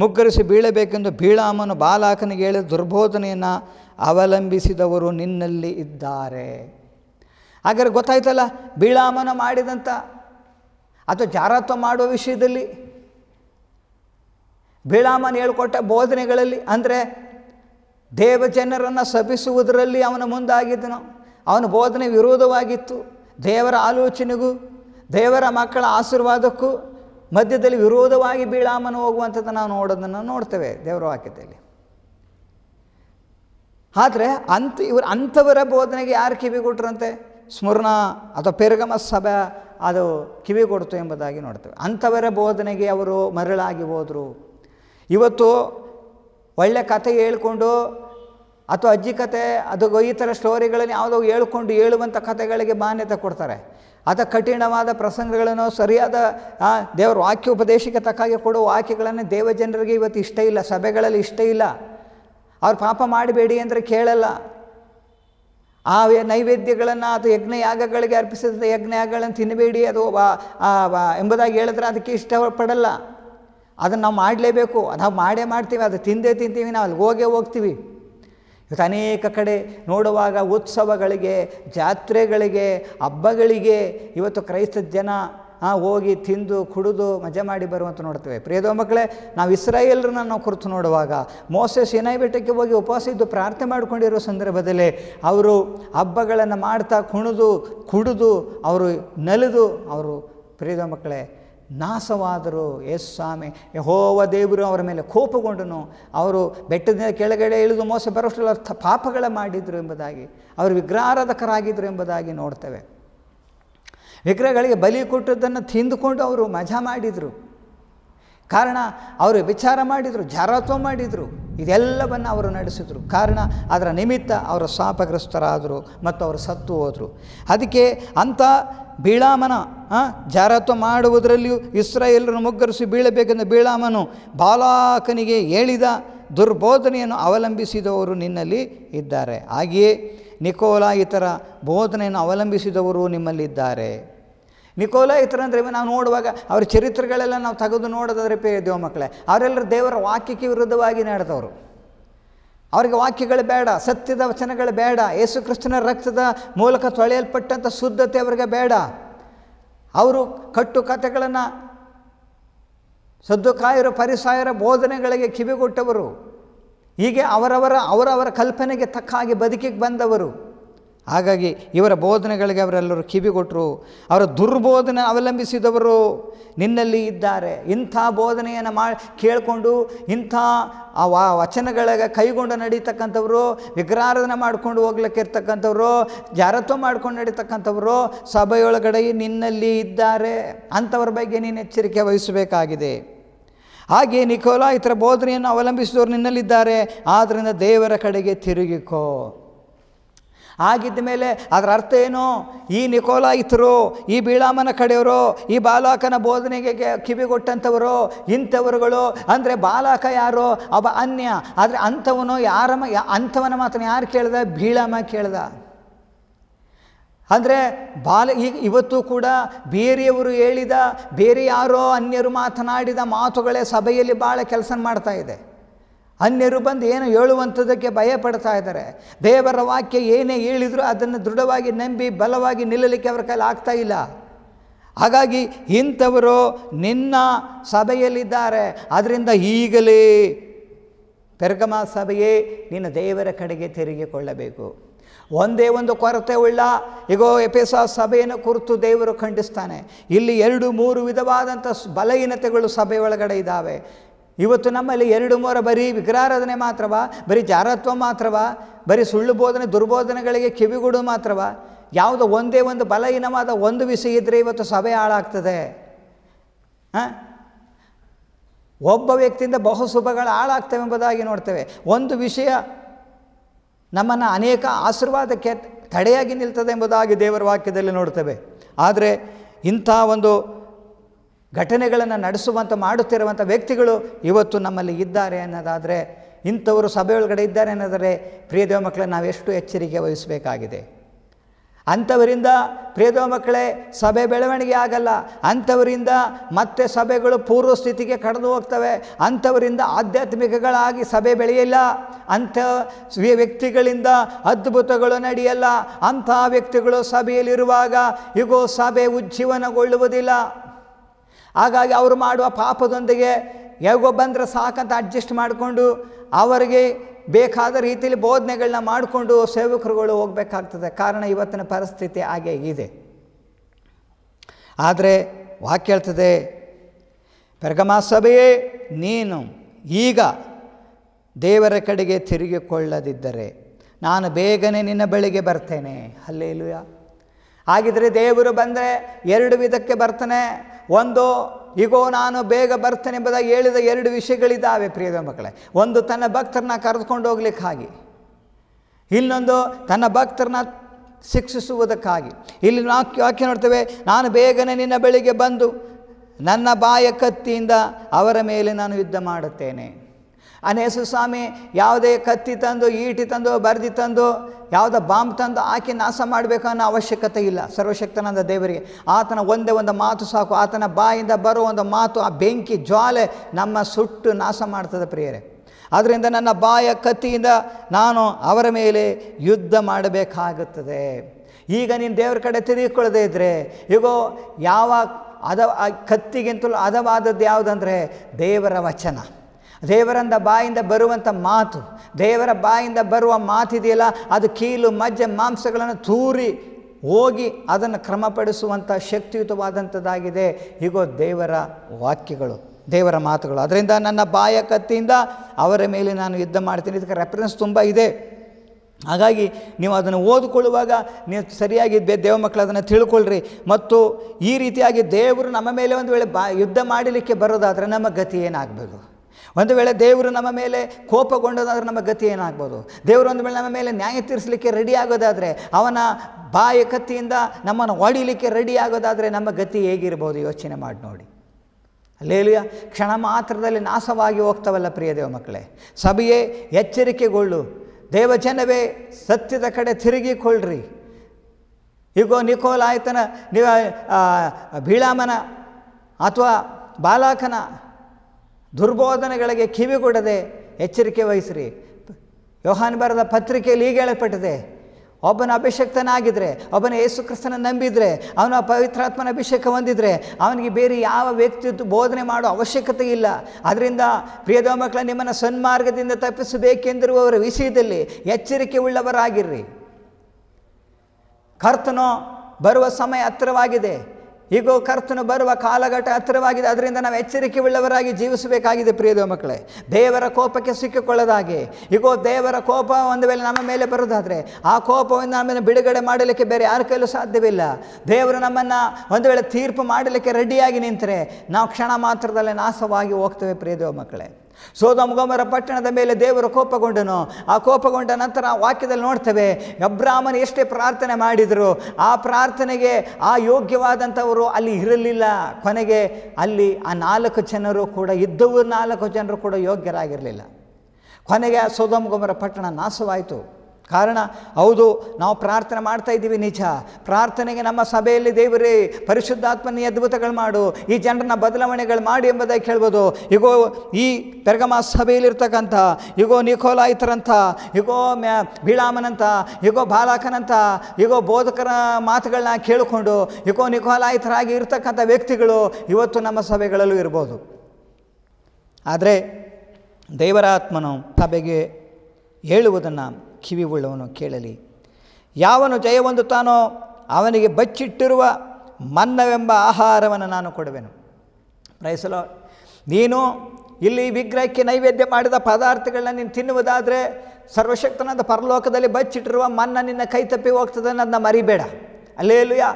ಮುಗ್ಗರಿಸಿ ಬೀಳಬೇಕೆಂದು ಬೀಳಾಮನು ಬಾಲಾಕನಿಗೆ ಹೇಳಿದ ದುರ್ಬೋಧನೆಯನ್ನು ಅವಲಂಬಿಸಿದವರು ನಿನ್ನಲ್ಲಿ ಇದ್ದಾರೆ ಹಾಗಾದ್ರೆ ಗೊತ್ತಾಯ್ತಲ್ಲ ಬೀಳಾಮನ ಮಾಡಿದಂಥ ಅಥವಾ ಜಾರತ್ವ ಮಾಡುವ ವಿಷಯದಲ್ಲಿ ಬೀಳಾಮನ ಹೇಳ್ಕೊಟ್ಟ ಬೋಧನೆಗಳಲ್ಲಿ ಅಂದರೆ ದೇವಜನರನ್ನು ಸಭಿಸುವುದರಲ್ಲಿ ಅವನ ಮುಂದಾಗಿದ್ದನು ಅವನ ಬೋಧನೆ ವಿರೋಧವಾಗಿತ್ತು ದೇವರ ಆಲೋಚನೆಗೂ ದೇವರ ಮಕ್ಕಳ ಆಶೀರ್ವಾದಕ್ಕೂ ಮಧ್ಯದಲ್ಲಿ ವಿರೋಧವಾಗಿ ಬೀಳಾಮನ ಹೋಗುವಂಥದ್ದು ನಾವು ನೋಡೋದನ್ನು ನೋಡ್ತೇವೆ ದೇವರ ವಾಕ್ಯದಲ್ಲಿ ಆದರೆ ಅಂತ ಇವರು ಅಂಥವರ ಬೋಧನೆಗೆ ಯಾರು ಕಿವಿ ಕೊಟ್ಟರಂತೆ ಸ್ಮರಣ ಅಥವಾ ಪೆರ್ಗಮ ಸಭೆ ಅದು ಕಿವಿ ಕೊಡ್ತು ಎಂಬುದಾಗಿ ನೋಡ್ತೇವೆ ಅಂಥವರ ಬೋಧನೆಗೆ ಅವರು ಮರಳಾಗಿ ಹೋದರು ಇವತ್ತು ಒಳ್ಳೆ ಕಥೆ ಹೇಳ್ಕೊಂಡು ಅಥವಾ ಅಜ್ಜಿ ಕತೆ ಅದು ಈ ಥರ ಸ್ಟೋರಿಗಳನ್ನು ಯಾವುದೋ ಹೇಳ್ಕೊಂಡು ಹೇಳುವಂಥ ಕಥೆಗಳಿಗೆ ಮಾನ್ಯತೆ ಕೊಡ್ತಾರೆ ಅಥವಾ ಕಠಿಣವಾದ ಪ್ರಸಂಗಗಳನ್ನು ಸರಿಯಾದ ದೇವರ ವಾಕ್ಯೋಪದೇಶಕ್ಕೆ ತಕ್ಕಾಗಿ ಕೊಡೋ ವಾಕ್ಯಗಳನ್ನು ದೇವಜನರಿಗೆ ಇವತ್ತು ಇಷ್ಟ ಇಲ್ಲ ಸಭೆಗಳಲ್ಲಿ ಇಷ್ಟ ಇಲ್ಲ ಅವ್ರು ಪಾಪ ಮಾಡಬೇಡಿ ಅಂದರೆ ಕೇಳಲ್ಲ ಆ ನೈವೇದ್ಯಗಳನ್ನು ಅಥವಾ ಯಾಗಗಳಿಗೆ ಅರ್ಪಿಸಿದ ಯಜ್ಞಯಾಗಗಳನ್ನು ತಿನ್ನಬೇಡಿ ಅದು ಎಂಬುದಾಗಿ ಹೇಳಿದ್ರೆ ಅದಕ್ಕೆ ಇಷ್ಟಪಡಲ್ಲ ಅದನ್ನು ನಾವು ಮಾಡಲೇಬೇಕು ನಾವು ಮಾಡೇ ಮಾಡ್ತೀವಿ ಅದು ತಿಂದೇ ತಿಂತೀವಿ ನಾವು ಅಲ್ಲಿ ಹೋಗೇ ಹೋಗ್ತೀವಿ ಇವತ್ತು ಅನೇಕ ಕಡೆ ನೋಡುವಾಗ ಉತ್ಸವಗಳಿಗೆ ಜಾತ್ರೆಗಳಿಗೆ ಹಬ್ಬಗಳಿಗೆ ಇವತ್ತು ಕ್ರೈಸ್ತ ಜನ ಹೋಗಿ ತಿಂದು ಕುಡಿದು ಮಜಾ ಮಾಡಿ ಬರುವಂತ ನೋಡ್ತೇವೆ ಪ್ರಿಯದ ಮಕ್ಕಳೇ ನಾವು ಇಸ್ರಾಯೇಲ್ರನ್ನ ನಾವು ಕುರಿತು ನೋಡುವಾಗ ಮೋಸೆ ಸಿನಾಯಿ ಬೆಟ್ಟಕ್ಕೆ ಹೋಗಿ ಉಪವಾಸ ಇದ್ದು ಪ್ರಾರ್ಥನೆ ಮಾಡಿಕೊಂಡಿರೋ ಸಂದರ್ಭದಲ್ಲಿ ಅವರು ಹಬ್ಬಗಳನ್ನು ಮಾಡ್ತಾ ಕುಣಿದು ಕುಡಿದು ಅವರು ನಲಿದು ಅವರು ಪ್ರಿಯದ ಮಕ್ಕಳೇ ನಾಸವಾದರು ಎಸ್ ಸ್ವಾಮಿ ಯಹೋವ ದೇವರು ಅವರ ಮೇಲೆ ಕೋಪಗೊಂಡನು ಅವರು ಬೆಟ್ಟದಿಂದ ಕೆಳಗಡೆ ಇಳಿದು ಮೋಸ ಬರೋಷ್ಟು ಅರ್ಥ ಪಾಪಗಳ ಮಾಡಿದರು ಎಂಬುದಾಗಿ ಅವರು ವಿಗ್ರಹಾರಾಧಕರಾಗಿದ್ದರು ಎಂಬುದಾಗಿ ನೋಡ್ತೇವೆ ವಿಗ್ರಹಗಳಿಗೆ ಬಲಿ ಕೊಟ್ಟದ್ದನ್ನು ತಿಂದುಕೊಂಡು ಅವರು ಮಜಾ ಮಾಡಿದರು ಕಾರಣ ಅವರು ವಿಚಾರ ಮಾಡಿದರು ಜಾರತ್ವ ಮಾಡಿದರು ಇದೆಲ್ಲವನ್ನು ಅವರು ನಡೆಸಿದರು ಕಾರಣ ಅದರ ನಿಮಿತ್ತ ಅವರು ಶಾಪಗ್ರಸ್ತರಾದರು ಮತ್ತು ಅವರು ಸತ್ತು ಹೋದರು ಅದಕ್ಕೆ ಅಂಥ ಬೀಳಾಮನ ಜಾರತ್ವ ಮಾಡುವುದರಲ್ಲಿಯೂ ಇಸ್ರಾಯೇಲರನ್ನು ಮುಗ್ಗರಿಸಿ ಬೀಳಬೇಕೆಂದು ಬೀಳಾಮನು ಬಾಲಾಕನಿಗೆ ಹೇಳಿದ ದುರ್ಬೋಧನೆಯನ್ನು ಅವಲಂಬಿಸಿದವರು ನಿನ್ನಲ್ಲಿ ಇದ್ದಾರೆ ಹಾಗೆಯೇ ನಿಕೋಲಾ ಇತರ ಬೋಧನೆಯನ್ನು ಅವಲಂಬಿಸಿದವರು ನಿಮ್ಮಲ್ಲಿದ್ದಾರೆ ನಿಕೋಲಾ ಇತರ ಅಂದರೆ ನಾವು ನೋಡುವಾಗ ಅವರ ಚರಿತ್ರೆಗಳೆಲ್ಲ ನಾವು ತೆಗೆದು ನೋಡೋದಾದರೆ ಪೇ ದೇವ ಮಕ್ಕಳೇ ಅವರೆಲ್ಲರೂ ದೇವರ ವಾಕ್ಯಕ್ಕೆ ವಿರುದ್ಧವಾಗಿ ನಡೆದವರು ಅವರಿಗೆ ವಾಕ್ಯಗಳು ಬೇಡ ಸತ್ಯದ ವಚನಗಳು ಬೇಡ ಯೇಸು ಕ್ರಿಸ್ತನ ರಕ್ತದ ಮೂಲಕ ತೊಳೆಯಲ್ಪಟ್ಟಂಥ ಶುದ್ಧತೆ ಅವರಿಗೆ ಬೇಡ ಅವರು ಕಟ್ಟು ಕಥೆಗಳನ್ನು ಸದ್ದು ಪರಿಸಾಯರ ಬೋಧನೆಗಳಿಗೆ ಕಿವಿಗೊಟ್ಟವರು ಹೀಗೆ ಅವರವರ ಅವರವರ ಕಲ್ಪನೆಗೆ ತಕ್ಕ ಹಾಗೆ ಬದುಕಿಗೆ ಬಂದವರು ಹಾಗಾಗಿ ಇವರ ಬೋಧನೆಗಳಿಗೆ ಅವರೆಲ್ಲರೂ ಕೊಟ್ಟರು ಅವರ ದುರ್ಬೋಧನೆ ಅವಲಂಬಿಸಿದವರು ನಿನ್ನಲ್ಲಿ ಇದ್ದಾರೆ ಇಂಥ ಬೋಧನೆಯನ್ನು ಮಾಡಿ ಕೇಳಿಕೊಂಡು ಇಂಥ ಆ ವಚನಗಳಿಗೆ ಕೈಗೊಂಡು ನಡೀತಕ್ಕಂಥವ್ರು ವಿಗ್ರಹಾರಾಧನೆ ಮಾಡ್ಕೊಂಡು ಹೋಗ್ಲಿಕ್ಕೆ ಇರ್ತಕ್ಕಂಥವ್ರು ಜಾರತ್ವ ಮಾಡ್ಕೊಂಡು ನಡೀತಕ್ಕಂಥವ್ರು ಸಭೆಯೊಳಗಡೆ ನಿನ್ನಲ್ಲಿ ಇದ್ದಾರೆ ಅಂಥವ್ರ ಬಗ್ಗೆ ನೀನು ಎಚ್ಚರಿಕೆ ವಹಿಸಬೇಕಾಗಿದೆ ಹಾಗೆ ನಿಕೋಲಾ ಇತರ ಬೋಧನೆಯನ್ನು ಅವಲಂಬಿಸಿದವರು ನಿನ್ನಲ್ಲಿದ್ದಾರೆ ಆದ್ದರಿಂದ ದೇವರ ಕಡೆಗೆ ತಿರುಗಿಕೋ ಆಗಿದ್ದ ಮೇಲೆ ಅದರ ಅರ್ಥ ಏನು ಈ ನಿಕೋಲಾಯಿತರು ಈ ಬೀಳಾಮನ ಕಡೆಯವರು ಈ ಬಾಲಾಕನ ಬೋಧನೆಗೆ ಕಿವಿಗೊಟ್ಟಂಥವರು ಇಂಥವರುಗಳು ಅಂದರೆ ಬಾಲಕ ಯಾರು ಅವ ಅನ್ಯ ಆದರೆ ಅಂಥವನು ಯಾರ ಅಂಥವನ ಮಾತನ್ನು ಯಾರು ಕೇಳ್ದ ಬೀಳಾಮ ಕೇಳ್ದ ಅಂದರೆ ಬಾಲ ಈಗ ಇವತ್ತು ಕೂಡ ಬೇರೆಯವರು ಹೇಳಿದ ಬೇರೆ ಯಾರೋ ಅನ್ಯರು ಮಾತನಾಡಿದ ಮಾತುಗಳೇ ಸಭೆಯಲ್ಲಿ ಭಾಳ ಕೆಲಸ ಮಾಡ್ತಾ ಇದೆ ಅನ್ಯರು ಬಂದು ಏನು ಹೇಳುವಂಥದ್ದಕ್ಕೆ ಭಯ ಪಡ್ತಾ ಇದ್ದಾರೆ ದೇವರ ವಾಕ್ಯ ಏನೇ ಹೇಳಿದರೂ ಅದನ್ನು ದೃಢವಾಗಿ ನಂಬಿ ಬಲವಾಗಿ ನಿಲ್ಲಲಿಕ್ಕೆ ಅವರ ಕೈಲಿ ಆಗ್ತಾ ಇಲ್ಲ ಹಾಗಾಗಿ ಇಂಥವರು ನಿನ್ನ ಸಭೆಯಲ್ಲಿದ್ದಾರೆ ಅದರಿಂದ ಈಗಲೇ ಪೆರ್ಗಮ ಸಭೆಯೇ ನಿನ್ನ ದೇವರ ಕಡೆಗೆ ತಿರುಗಿಕೊಳ್ಳಬೇಕು ಒಂದೇ ಒಂದು ಕೊರತೆ ಉಳ್ಳ ಈಗೋ ಎಪೇಸ ಸಭೆಯನ್ನು ಕುರಿತು ದೇವರು ಖಂಡಿಸ್ತಾನೆ ಇಲ್ಲಿ ಎರಡು ಮೂರು ವಿಧವಾದಂಥ ಬಲಹೀನತೆಗಳು ಸಭೆಯೊಳಗಡೆ ಇದ್ದಾವೆ ಇವತ್ತು ನಮ್ಮಲ್ಲಿ ಎರಡು ಮೂರ ಬರೀ ವಿಗ್ರಹಾರಾಧನೆ ಮಾತ್ರವ ಬರೀ ಜಾರತ್ವ ಮಾತ್ರವ ಬರೀ ಸುಳ್ಳು ಬೋಧನೆ ದುರ್ಬೋಧನೆಗಳಿಗೆ ಕಿವಿಗೂಡು ಮಾತ್ರವ ಯಾವುದೋ ಒಂದೇ ಒಂದು ಬಲಹೀನವಾದ ಒಂದು ವಿಷಯ ಇದ್ದರೆ ಇವತ್ತು ಸಭೆ ಹಾಳಾಗ್ತದೆ ಹಾಂ ಒಬ್ಬ ವ್ಯಕ್ತಿಯಿಂದ ಬಹು ಶುಭಗಳು ಹಾಳಾಗ್ತವೆ ಎಂಬುದಾಗಿ ನೋಡ್ತೇವೆ ಒಂದು ವಿಷಯ ನಮ್ಮನ್ನು ಅನೇಕ ಆಶೀರ್ವಾದಕ್ಕೆ ತಡೆಯಾಗಿ ನಿಲ್ತದೆ ಎಂಬುದಾಗಿ ದೇವರ ವಾಕ್ಯದಲ್ಲಿ ನೋಡ್ತೇವೆ ಆದರೆ ಇಂಥ ಒಂದು ಘಟನೆಗಳನ್ನು ನಡೆಸುವಂಥ ಮಾಡುತ್ತಿರುವಂಥ ವ್ಯಕ್ತಿಗಳು ಇವತ್ತು ನಮ್ಮಲ್ಲಿ ಇದ್ದಾರೆ ಅನ್ನೋದಾದರೆ ಇಂಥವರು ಸಭೆಯೊಳಗಡೆ ಇದ್ದಾರೆ ಅನ್ನೋದರೆ ಪ್ರಿಯದೇವ ನಾವು ಎಷ್ಟು ಎಚ್ಚರಿಕೆ ವಹಿಸಬೇಕಾಗಿದೆ ಅಂಥವರಿಂದ ಪ್ರಿಯದೇವ ಮಕ್ಕಳೇ ಸಭೆ ಬೆಳವಣಿಗೆ ಆಗಲ್ಲ ಅಂಥವರಿಂದ ಮತ್ತೆ ಸಭೆಗಳು ಪೂರ್ವ ಸ್ಥಿತಿಗೆ ಕಡಿದು ಹೋಗ್ತವೆ ಅಂಥವರಿಂದ ಆಧ್ಯಾತ್ಮಿಕಗಳಾಗಿ ಸಭೆ ಬೆಳೆಯಲ್ಲ ಅಂಥ ವ್ಯಕ್ತಿಗಳಿಂದ ಅದ್ಭುತಗಳು ನಡೆಯಲ್ಲ ಅಂಥ ವ್ಯಕ್ತಿಗಳು ಸಭೆಯಲ್ಲಿರುವಾಗ ಇಗೋ ಸಭೆ ಉಜ್ಜೀವನಗೊಳ್ಳುವುದಿಲ್ಲ ಹಾಗಾಗಿ ಅವರು ಮಾಡುವ ಪಾಪದೊಂದಿಗೆ ಹೇಗೋ ಬಂದರೆ ಸಾಕಂತ ಅಡ್ಜಸ್ಟ್ ಮಾಡಿಕೊಂಡು ಅವರಿಗೆ ಬೇಕಾದ ರೀತಿಯಲ್ಲಿ ಬೋಧನೆಗಳನ್ನ ಮಾಡಿಕೊಂಡು ಸೇವಕರುಗಳು ಹೋಗಬೇಕಾಗ್ತದೆ ಕಾರಣ ಇವತ್ತಿನ ಪರಿಸ್ಥಿತಿ ಹಾಗೆ ಇದೆ ಆದರೆ ವಾಕ್ಯ ಹೇಳ್ತದೆ ಸಭೆಯೇ ನೀನು ಈಗ ದೇವರ ಕಡೆಗೆ ತಿರುಗಿಕೊಳ್ಳದಿದ್ದರೆ ನಾನು ಬೇಗನೆ ನಿನ್ನ ಬಳಿಗೆ ಬರ್ತೇನೆ ಅಲ್ಲೇ ಇಲ್ಲುಯ ಹಾಗಿದ್ರೆ ದೇವರು ಬಂದರೆ ಎರಡು ವಿಧಕ್ಕೆ ಬರ್ತಾನೆ ಒಂದು ಈಗೋ ನಾನು ಬೇಗ ಬರ್ತೇನೆ ಎಂಬುದಾಗಿ ಹೇಳಿದ ಎರಡು ವಿಷಯಗಳಿದ್ದಾವೆ ಪ್ರಿಯದ ಮಕ್ಕಳೇ ಒಂದು ತನ್ನ ಭಕ್ತರನ್ನ ಕರೆದುಕೊಂಡು ಹೋಗ್ಲಿಕ್ಕಾಗಿ ಇನ್ನೊಂದು ತನ್ನ ಭಕ್ತರನ್ನ ಶಿಕ್ಷಿಸುವುದಕ್ಕಾಗಿ ಇಲ್ಲಿ ಯಾಕೆ ವಾಕ್ಯ ನೋಡ್ತೇವೆ ನಾನು ಬೇಗನೆ ನಿನ್ನ ಬೆಳಿಗ್ಗೆ ಬಂದು ನನ್ನ ಬಾಯ ಕತ್ತಿಯಿಂದ ಅವರ ಮೇಲೆ ನಾನು ಯುದ್ಧ ಮಾಡುತ್ತೇನೆ ಅನೇಸು ಸ್ವಾಮಿ ಯಾವುದೇ ಕತ್ತಿ ತಂದು ಈಟಿ ತಂದು ಬರ್ದಿ ತಂದು ಯಾವುದೋ ಬಾಂಬ್ ತಂದು ಹಾಕಿ ನಾಶ ಮಾಡಬೇಕು ಅನ್ನೋ ಅವಶ್ಯಕತೆ ಇಲ್ಲ ಸರ್ವಶಕ್ತನಾದ ದೇವರಿಗೆ ಆತನ ಒಂದೇ ಒಂದು ಮಾತು ಸಾಕು ಆತನ ಬಾಯಿಂದ ಬರೋ ಒಂದು ಮಾತು ಆ ಬೆಂಕಿ ಜ್ವಾಲೆ ನಮ್ಮ ಸುಟ್ಟು ನಾಶ ಮಾಡ್ತದೆ ಪ್ರಿಯರೇ ಅದರಿಂದ ನನ್ನ ಬಾಯ ಕತ್ತಿಯಿಂದ ನಾನು ಅವರ ಮೇಲೆ ಯುದ್ಧ ಮಾಡಬೇಕಾಗುತ್ತದೆ ಈಗ ನೀನು ದೇವರ ಕಡೆ ತಿರುಗಿಕೊಳ್ಳದೇ ಇದ್ದರೆ ಈಗೋ ಯಾವ ಅದ ಕತ್ತಿಗಿಂತಲೂ ಅದವಾದದ್ದು ಯಾವುದಂದರೆ ದೇವರ ವಚನ ದೇವರಂದ ಬಾಯಿಂದ ಬರುವಂಥ ಮಾತು ದೇವರ ಬಾಯಿಂದ ಬರುವ ಮಾತಿದೆಯಲ್ಲ ಅದು ಕೀಲು ಮಜ್ಜೆ ಮಾಂಸಗಳನ್ನು ತೂರಿ ಹೋಗಿ ಅದನ್ನು ಕ್ರಮಪಡಿಸುವಂಥ ಶಕ್ತಿಯುತವಾದಂಥದ್ದಾಗಿದೆ ಹೀಗೋ ದೇವರ ವಾಕ್ಯಗಳು ದೇವರ ಮಾತುಗಳು ಅದರಿಂದ ನನ್ನ ಬಾಯ ಕತ್ತಿಯಿಂದ ಅವರ ಮೇಲೆ ನಾನು ಯುದ್ಧ ಮಾಡ್ತೀನಿ ಇದಕ್ಕೆ ರೆಫರೆನ್ಸ್ ತುಂಬ ಇದೆ ಹಾಗಾಗಿ ನೀವು ಅದನ್ನು ಓದಿಕೊಳ್ಳುವಾಗ ನೀವು ಸರಿಯಾಗಿ ಬೇ ದೇವ ಮಕ್ಕಳು ಅದನ್ನು ತಿಳ್ಕೊಳ್ಳ್ರಿ ಮತ್ತು ಈ ರೀತಿಯಾಗಿ ದೇವರು ನಮ್ಮ ಮೇಲೆ ಒಂದು ವೇಳೆ ಬಾ ಯುದ್ಧ ಮಾಡಲಿಕ್ಕೆ ಬರೋದಾದರೆ ನಮ್ಮ ಗತಿ ಏನಾಗಬೇಕು ಒಂದು ವೇಳೆ ದೇವರು ನಮ್ಮ ಮೇಲೆ ಕೋಪಗೊಂಡೋದಾದ್ರೆ ನಮ್ಮ ಗತಿ ಏನಾಗ್ಬೋದು ದೇವರು ಒಂದು ವೇಳೆ ನಮ್ಮ ಮೇಲೆ ನ್ಯಾಯ ತೀರಿಸಲಿಕ್ಕೆ ರೆಡಿ ಆಗೋದಾದರೆ ಅವನ ಬಾಯ ಕತ್ತಿಯಿಂದ ನಮ್ಮನ್ನು ಹೊಡಿಲಿಕ್ಕೆ ರೆಡಿ ಆಗೋದಾದರೆ ನಮ್ಮ ಗತಿ ಹೇಗಿರ್ಬೋದು ಯೋಚನೆ ಮಾಡಿ ನೋಡಿ ಅಲ್ಲೇಲಿಯ ಕ್ಷಣ ಮಾತ್ರದಲ್ಲಿ ನಾಶವಾಗಿ ಹೋಗ್ತವಲ್ಲ ಪ್ರಿಯ ದೇವ ಮಕ್ಕಳೇ ಸಭೆಯೇ ಎಚ್ಚರಿಕೆಗೊಳ್ಳು ದೇವಜನವೇ ಸತ್ಯದ ಕಡೆ ತಿರುಗಿಕೊಳ್ಳ್ರಿ ಈಗೋ ನಿಕೋಲಾಯತನ ಬೀಳಾಮನ ಅಥವಾ ಬಾಲಾಕನ ದುರ್ಬೋಧನೆಗಳಿಗೆ ಕಿವಿಗೊಡದೆ ಎಚ್ಚರಿಕೆ ವಹಿಸ್ರಿ ಯೋಹಾನ್ ಬರೆದ ಪತ್ರಿಕೆಯಲ್ಲಿ ಈಗ ಹೇಳಲ್ಪಟ್ಟಿದೆ ಒಬ್ಬನ ಅಭಿಷಕ್ತನಾಗಿದ್ದರೆ ಒಬ್ಬನ ಯೇಸು ಕ್ರಿಸ್ತನ ನಂಬಿದರೆ ಅವನ ಪವಿತ್ರಾತ್ಮನ ಅಭಿಷೇಕ ಹೊಂದಿದರೆ ಅವನಿಗೆ ಬೇರೆ ಯಾವ ವ್ಯಕ್ತಿ ಬೋಧನೆ ಮಾಡೋ ಅವಶ್ಯಕತೆ ಇಲ್ಲ ಅದರಿಂದ ಪ್ರಿಯದ ಮಕ್ಕಳ ನಿಮ್ಮನ್ನು ಸನ್ಮಾರ್ಗದಿಂದ ತಪ್ಪಿಸಬೇಕೆಂದಿರುವವರ ವಿಷಯದಲ್ಲಿ ಎಚ್ಚರಿಕೆ ಉಳ್ಳವರಾಗಿರ್ರಿ ಕರ್ತನೋ ಬರುವ ಸಮಯ ಹತ್ತಿರವಾಗಿದೆ ಈಗೋ ಕರ್ತನು ಬರುವ ಕಾಲಘಟ್ಟ ಹತ್ತಿರವಾಗಿದೆ ಅದರಿಂದ ನಾವು ಎಚ್ಚರಿಕೆ ಉಳ್ಳವರಾಗಿ ಜೀವಿಸಬೇಕಾಗಿದೆ ಪ್ರಿಯದೇವ ಮಕ್ಕಳೇ ದೇವರ ಕೋಪಕ್ಕೆ ಸಿಕ್ಕಿಕೊಳ್ಳದಾಗೆ ಹೀಗೋ ದೇವರ ಕೋಪ ಒಂದು ವೇಳೆ ನಮ್ಮ ಮೇಲೆ ಬರೋದಾದರೆ ಆ ಕೋಪವನ್ನು ನಮ್ಮನ್ನು ಬಿಡುಗಡೆ ಮಾಡಲಿಕ್ಕೆ ಬೇರೆ ಯಾರ ಕೈಲೂ ಸಾಧ್ಯವಿಲ್ಲ ದೇವರು ನಮ್ಮನ್ನು ಒಂದು ವೇಳೆ ತೀರ್ಪು ಮಾಡಲಿಕ್ಕೆ ರೆಡಿಯಾಗಿ ನಿಂತರೆ ನಾವು ಕ್ಷಣ ಮಾತ್ರದಲ್ಲೇ ನಾಶವಾಗಿ ಹೋಗ್ತೇವೆ ಪ್ರಿಯದೇವ ಮಕ್ಕಳೇ ಸೋದಮಗೊಮರ ಪಟ್ಟಣದ ಮೇಲೆ ದೇವರು ಕೋಪಗೊಂಡನು ಆ ಕೋಪಗೊಂಡ ನಂತರ ವಾಕ್ಯದಲ್ಲಿ ನೋಡ್ತೇವೆ ಅಬ್ರಾಹ್ಮನ ಎಷ್ಟೇ ಪ್ರಾರ್ಥನೆ ಮಾಡಿದರು ಆ ಪ್ರಾರ್ಥನೆಗೆ ಆ ಯೋಗ್ಯವಾದಂಥವರು ಅಲ್ಲಿ ಇರಲಿಲ್ಲ ಕೊನೆಗೆ ಅಲ್ಲಿ ಆ ನಾಲ್ಕು ಜನರು ಕೂಡ ಇದ್ದವು ನಾಲ್ಕು ಜನರು ಕೂಡ ಯೋಗ್ಯರಾಗಿರಲಿಲ್ಲ ಕೊನೆಗೆ ಆ ಸೋದಮಗೊಮರ ಪಟ್ಟಣ ನಾಶವಾಯಿತು ಕಾರಣ ಹೌದು ನಾವು ಪ್ರಾರ್ಥನೆ ಮಾಡ್ತಾ ಇದ್ದೀವಿ ನಿಜ ಪ್ರಾರ್ಥನೆಗೆ ನಮ್ಮ ಸಭೆಯಲ್ಲಿ ದೇವರೇ ಪರಿಶುದ್ಧಾತ್ಮನಿಯ ಅದ್ಭುತಗಳು ಮಾಡು ಈ ಜನರನ್ನ ಬದಲಾವಣೆಗಳು ಮಾಡಿ ಎಂಬುದಾಗಿ ಕೇಳ್ಬೋದು ಈಗೋ ಈ ಪೆರ್ಗಮ ಸಭೆಯಲ್ಲಿರ್ತಕ್ಕಂಥ ಈಗೋ ನಿಖೋಲಾಯಿತರಂಥ ಈಗೋ ಮ್ಯಾ ಬೀಳಾಮನಂತ ಈಗೋ ಬಾಲಕನಂತ ಈಗೋ ಬೋಧಕರ ಮಾತುಗಳನ್ನ ಕೇಳಿಕೊಂಡು ಈಗೋ ನಿಕೋಲಾಯಿತರಾಗಿ ಇರ್ತಕ್ಕಂಥ ವ್ಯಕ್ತಿಗಳು ಇವತ್ತು ನಮ್ಮ ಸಭೆಗಳಲ್ಲೂ ಇರ್ಬೋದು ಆದರೆ ದೇವರಾತ್ಮನು ಸಭೆಗೆ ಹೇಳುವುದನ್ನು ಕಿವಿ ಉಳ್ಳವನು ಕೇಳಲಿ ಯಾವನು ಹೊಂದುತ್ತಾನೋ ಅವನಿಗೆ ಬಚ್ಚಿಟ್ಟಿರುವ ಮನ್ನವೆಂಬ ಆಹಾರವನ್ನು ನಾನು ಕೊಡುವೆನು ಪ್ರಯಸಲೋ ನೀನು ಇಲ್ಲಿ ವಿಗ್ರಹಕ್ಕೆ ನೈವೇದ್ಯ ಮಾಡಿದ ಪದಾರ್ಥಗಳನ್ನ ನೀನು ತಿನ್ನುವುದಾದರೆ ಸರ್ವಶಕ್ತನಾದ ಪರಲೋಕದಲ್ಲಿ ಬಚ್ಚಿಟ್ಟಿರುವ ಮನ್ನ ನಿನ್ನ ಕೈ ತಪ್ಪಿ ಹೋಗ್ತದೆ ಅನ್ನೋದನ್ನ ಮರಿಬೇಡ ಅಲ್ಲೇ ಇಲ್ಲುಯಾ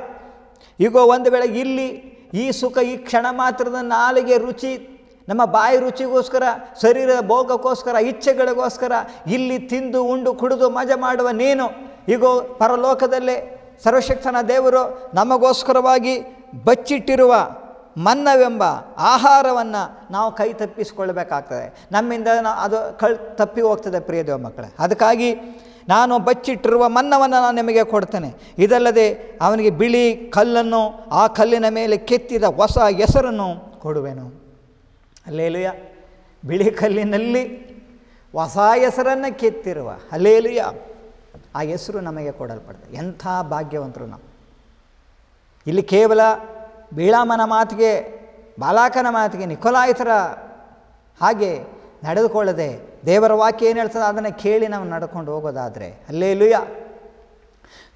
ಈಗೋ ಒಂದು ವೇಳೆ ಇಲ್ಲಿ ಈ ಸುಖ ಈ ಕ್ಷಣ ಮಾತ್ರದ ನಾಲಿಗೆ ರುಚಿ ನಮ್ಮ ಬಾಯಿ ರುಚಿಗೋಸ್ಕರ ಶರೀರ ಭೋಗಕ್ಕೋಸ್ಕರ ಇಚ್ಛೆಗಳಿಗೋಸ್ಕರ ಇಲ್ಲಿ ತಿಂದು ಉಂಡು ಕುಡಿದು ಮಜಾ ಮಾಡುವ ನೀನು ಈಗ ಪರಲೋಕದಲ್ಲೇ ಸರ್ವಶಕ್ತನ ದೇವರು ನಮಗೋಸ್ಕರವಾಗಿ ಬಚ್ಚಿಟ್ಟಿರುವ ಮನ್ನವೆಂಬ ಆಹಾರವನ್ನು ನಾವು ಕೈ ತಪ್ಪಿಸಿಕೊಳ್ಬೇಕಾಗ್ತದೆ ನಮ್ಮಿಂದ ಅದು ಕಳ್ ತಪ್ಪಿ ಹೋಗ್ತದೆ ದೇವ ಮಕ್ಕಳೇ ಅದಕ್ಕಾಗಿ ನಾನು ಬಚ್ಚಿಟ್ಟಿರುವ ಮನ್ನವನ್ನು ನಾನು ನಿಮಗೆ ಕೊಡ್ತೇನೆ ಇದಲ್ಲದೆ ಅವನಿಗೆ ಬಿಳಿ ಕಲ್ಲನ್ನು ಆ ಕಲ್ಲಿನ ಮೇಲೆ ಕೆತ್ತಿದ ಹೊಸ ಹೆಸರನ್ನು ಕೊಡುವೆನು ಅಲ್ಲೇಲುಯ ಬಿಳಿ ಕಲ್ಲಿನಲ್ಲಿ ಹೊಸ ಹೆಸರನ್ನು ಕೆತ್ತಿರುವ ಅಲ್ಲೇಲುಯ ಆ ಹೆಸರು ನಮಗೆ ಕೊಡಲ್ಪಡ್ತದೆ ಎಂಥ ಭಾಗ್ಯವಂತರು ನಾವು ಇಲ್ಲಿ ಕೇವಲ ಬೀಳಾಮನ ಮಾತಿಗೆ ಬಾಲಾಕನ ಮಾತಿಗೆ ನಿಖಲಾಯಿತರ ಹಾಗೆ ನಡೆದುಕೊಳ್ಳದೆ ದೇವರ ವಾಕ್ಯ ಏನು ಹೇಳ್ತದೆ ಅದನ್ನು ಕೇಳಿ ನಾವು ನಡ್ಕೊಂಡು ಹೋಗೋದಾದರೆ ಅಲ್ಲೇ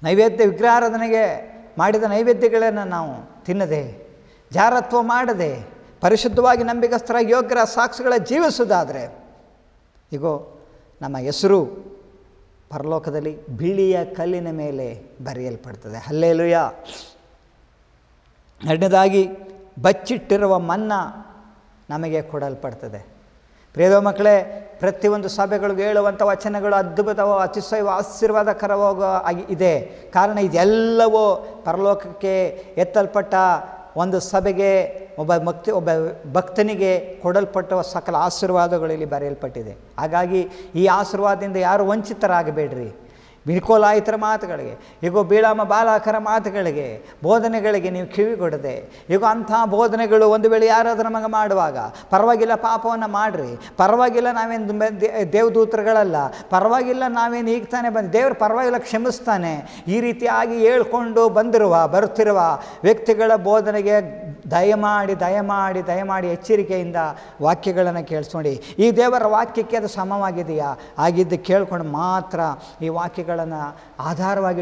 ನೈವೇದ್ಯ ವಿಗ್ರಹಾರಾಧನೆಗೆ ಮಾಡಿದ ನೈವೇದ್ಯಗಳನ್ನು ನಾವು ತಿನ್ನದೆ ಜಾರತ್ವ ಮಾಡದೆ ಪರಿಶುದ್ಧವಾಗಿ ನಂಬಿಕಸ್ಥರ ಯೋಗ್ಯರ ಸಾಕ್ಷಿಗಳ ಜೀವಿಸುವುದಾದರೆ ಇಗೋ ನಮ್ಮ ಹೆಸರು ಪರಲೋಕದಲ್ಲಿ ಬಿಳಿಯ ಕಲ್ಲಿನ ಮೇಲೆ ಬರೆಯಲ್ಪಡ್ತದೆ ಹಲ್ಲೇಲುಯ ಎರಡನೇದಾಗಿ ಬಚ್ಚಿಟ್ಟಿರುವ ಮನ್ನ ನಮಗೆ ಕೊಡಲ್ಪಡ್ತದೆ ಪ್ರೇದ ಮಕ್ಕಳೇ ಪ್ರತಿಯೊಂದು ಸಭೆಗಳಿಗೆ ಹೇಳುವಂಥ ವಚನಗಳು ಅದ್ಭುತವೋ ಅತಿಶಯವ ಆಶೀರ್ವಾದಕರವೋ ಆಗಿ ಇದೆ ಕಾರಣ ಇದೆಲ್ಲವೂ ಪರಲೋಕಕ್ಕೆ ಎತ್ತಲ್ಪಟ್ಟ ಒಂದು ಸಭೆಗೆ ಒಬ್ಬ ಭಕ್ತಿ ಒಬ್ಬ ಭಕ್ತನಿಗೆ ಕೊಡಲ್ಪಟ್ಟ ಸಕಲ ಆಶೀರ್ವಾದಗಳಲ್ಲಿ ಬರೆಯಲ್ಪಟ್ಟಿದೆ ಹಾಗಾಗಿ ಈ ಆಶೀರ್ವಾದದಿಂದ ಯಾರು ವಂಚಿತರಾಗಬೇಡ್ರಿ ವಿನಿಕೋಲಾಯಿತರ ಮಾತುಗಳಿಗೆ ಈಗ ಬೀಳಾಮ ಬಾಲಾಕರ ಮಾತುಗಳಿಗೆ ಬೋಧನೆಗಳಿಗೆ ನೀವು ಕಿವಿ ಕೊಡದೆ ಈಗ ಅಂಥ ಬೋಧನೆಗಳು ಒಂದು ವೇಳೆ ಯಾರಾದರೂ ನಮಗೆ ಮಾಡುವಾಗ ಪರವಾಗಿಲ್ಲ ಪಾಪವನ್ನು ಮಾಡಿರಿ ಪರವಾಗಿಲ್ಲ ನಾವೇನು ದೇವದೂತರುಗಳಲ್ಲ ಪರವಾಗಿಲ್ಲ ನಾವೇನು ಈಗ ತಾನೇ ಬಂದು ದೇವರು ಪರವಾಗಿಲ್ಲ ಕ್ಷಮಿಸ್ತಾನೆ ಈ ರೀತಿಯಾಗಿ ಹೇಳ್ಕೊಂಡು ಬಂದಿರುವ ಬರುತ್ತಿರುವ ವ್ಯಕ್ತಿಗಳ ಬೋಧನೆಗೆ ದಯಮಾಡಿ ದಯಮಾಡಿ ದಯಮಾಡಿ ಎಚ್ಚರಿಕೆಯಿಂದ ವಾಕ್ಯಗಳನ್ನು ಕೇಳಿಸ್ಕೊಂಡು ಈ ದೇವರ ವಾಕ್ಯಕ್ಕೆ ಅದು ಸಮವಾಗಿದೆಯಾ ಆಗಿದ್ದು ಕೇಳ್ಕೊಂಡು ಮಾತ್ರ ಈ ವಾಕ್ಯಗಳನ್ನು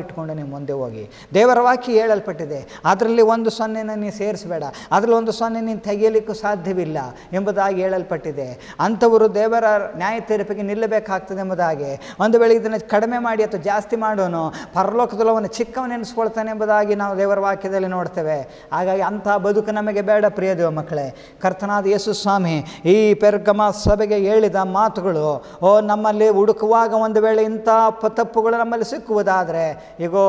ಇಟ್ಟುಕೊಂಡು ನೀವು ಮುಂದೆ ಹೋಗಿ ದೇವರ ವಾಕ್ಯ ಹೇಳಲ್ಪಟ್ಟಿದೆ ಅದರಲ್ಲಿ ಒಂದು ಸೊನ್ನೆನ ನೀನು ಸೇರಿಸಬೇಡ ಅದರಲ್ಲಿ ಒಂದು ಸೊನ್ನೆ ನೀನು ತೆಗೆಯಲಿಕ್ಕೂ ಸಾಧ್ಯವಿಲ್ಲ ಎಂಬುದಾಗಿ ಹೇಳಲ್ಪಟ್ಟಿದೆ ಅಂಥವರು ದೇವರ ನ್ಯಾಯ ತೀರ್ಪಿಗೆ ನಿಲ್ಲಬೇಕಾಗ್ತದೆ ಎಂಬುದಾಗಿ ಒಂದು ವೇಳೆ ಇದನ್ನು ಕಡಿಮೆ ಮಾಡಿ ಅಥವಾ ಜಾಸ್ತಿ ಮಾಡೋನು ಪರಲೋಕದಲ್ಲಿ ಅವನು ಚಿಕ್ಕವನು ನೆನೆಸ್ಕೊಳ್ತಾನೆ ಎಂಬುದಾಗಿ ನಾವು ದೇವರ ವಾಕ್ಯದಲ್ಲಿ ನೋಡ್ತೇವೆ ಹಾಗಾಗಿ ಅಂಥ ಬದುಕು ನಮಗೆ ಬೇಡ ಪ್ರಿಯ ದೇವ ಮಕ್ಕಳೇ ಕರ್ತನಾದ ಯೇಸು ಸ್ವಾಮಿ ಈ ಪೆರ್ಗಮ ಸಭೆಗೆ ಹೇಳಿದ ಮಾತುಗಳು ಓ ನಮ್ಮಲ್ಲಿ ಹುಡುಕುವಾಗ ಒಂದು ವೇಳೆ ಇಂಥ ತಪ್ಪುಗಳು ನಮ್ಮಲ್ಲಿ ಸಿಕ್ಕುವುದು ಆದರೆ ಈಗೋ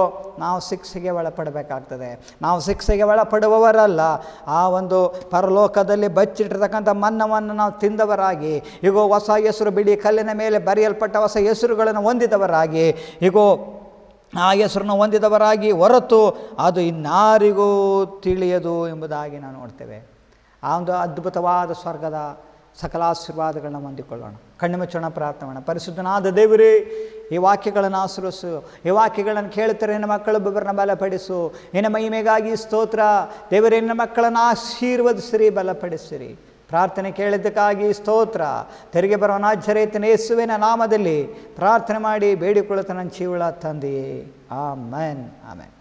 ನಾವು ಶಿಕ್ಷೆಗೆ ಒಳಪಡಬೇಕಾಗ್ತದೆ ನಾವು ಶಿಕ್ಷೆಗೆ ಒಳಪಡುವವರಲ್ಲ ಆ ಒಂದು ಪರಲೋಕದಲ್ಲಿ ಬಚ್ಚಿಟ್ಟಿರ್ತಕ್ಕಂಥ ಮನ್ನವನ್ನು ನಾವು ತಿಂದವರಾಗಿ ಈಗೋ ಹೊಸ ಹೆಸರು ಬಿಡಿ ಕಲ್ಲಿನ ಮೇಲೆ ಬರೆಯಲ್ಪಟ್ಟ ಹೊಸ ಹೆಸರುಗಳನ್ನು ಹೊಂದಿದವರಾಗಿ ಈಗೋ ಆ ಹೆಸರನ್ನು ಹೊಂದಿದವರಾಗಿ ಹೊರತು ಅದು ಇನ್ನಾರಿಗೂ ತಿಳಿಯದು ಎಂಬುದಾಗಿ ನಾವು ನೋಡ್ತೇವೆ ಆ ಒಂದು ಅದ್ಭುತವಾದ ಸ್ವರ್ಗದ ಸಕಲಾಶೀರ್ವಾದಗಳನ್ನ ಹೊಂದಿಕೊಳ್ಳೋಣ ಕಣ್ಣು ಪ್ರಾರ್ಥನೆ ಮಾಡೋಣ ಪರಿಶುದ್ಧನಾದ ದೇವರೇ ಈ ವಾಕ್ಯಗಳನ್ನು ಆಶ್ರಯಿಸು ಈ ವಾಕ್ಯಗಳನ್ನು ಕೇಳ್ತಾರೆ ಹೆಣ್ಣು ಮಕ್ಕಳು ಒಬ್ಬರನ್ನ ಬಲಪಡಿಸು ಹೆಣ್ಣು ಮಹಿಮೆಗಾಗಿ ಸ್ತೋತ್ರ ದೇವರೇ ಹೆಣ್ಣು ಮಕ್ಕಳನ್ನು ಆಶೀರ್ವದಿಸಿರಿ ಬಲಪಡಿಸಿರಿ ಪ್ರಾರ್ಥನೆ ಕೇಳಿದ್ದಕ್ಕಾಗಿ ಸ್ತೋತ್ರ ತೆರಿಗೆ ಬರೋನಾಚರೇತನ ಯೇಸುವಿನ ನಾಮದಲ್ಲಿ ಪ್ರಾರ್ಥನೆ ಮಾಡಿ ಬೇಡಿಕೊಳ್ಳುತ್ತ ನನ್ನ ಚೀವಳ ತಂದೆಯೇ ಆಮೆನ್ ಆಮೇನ್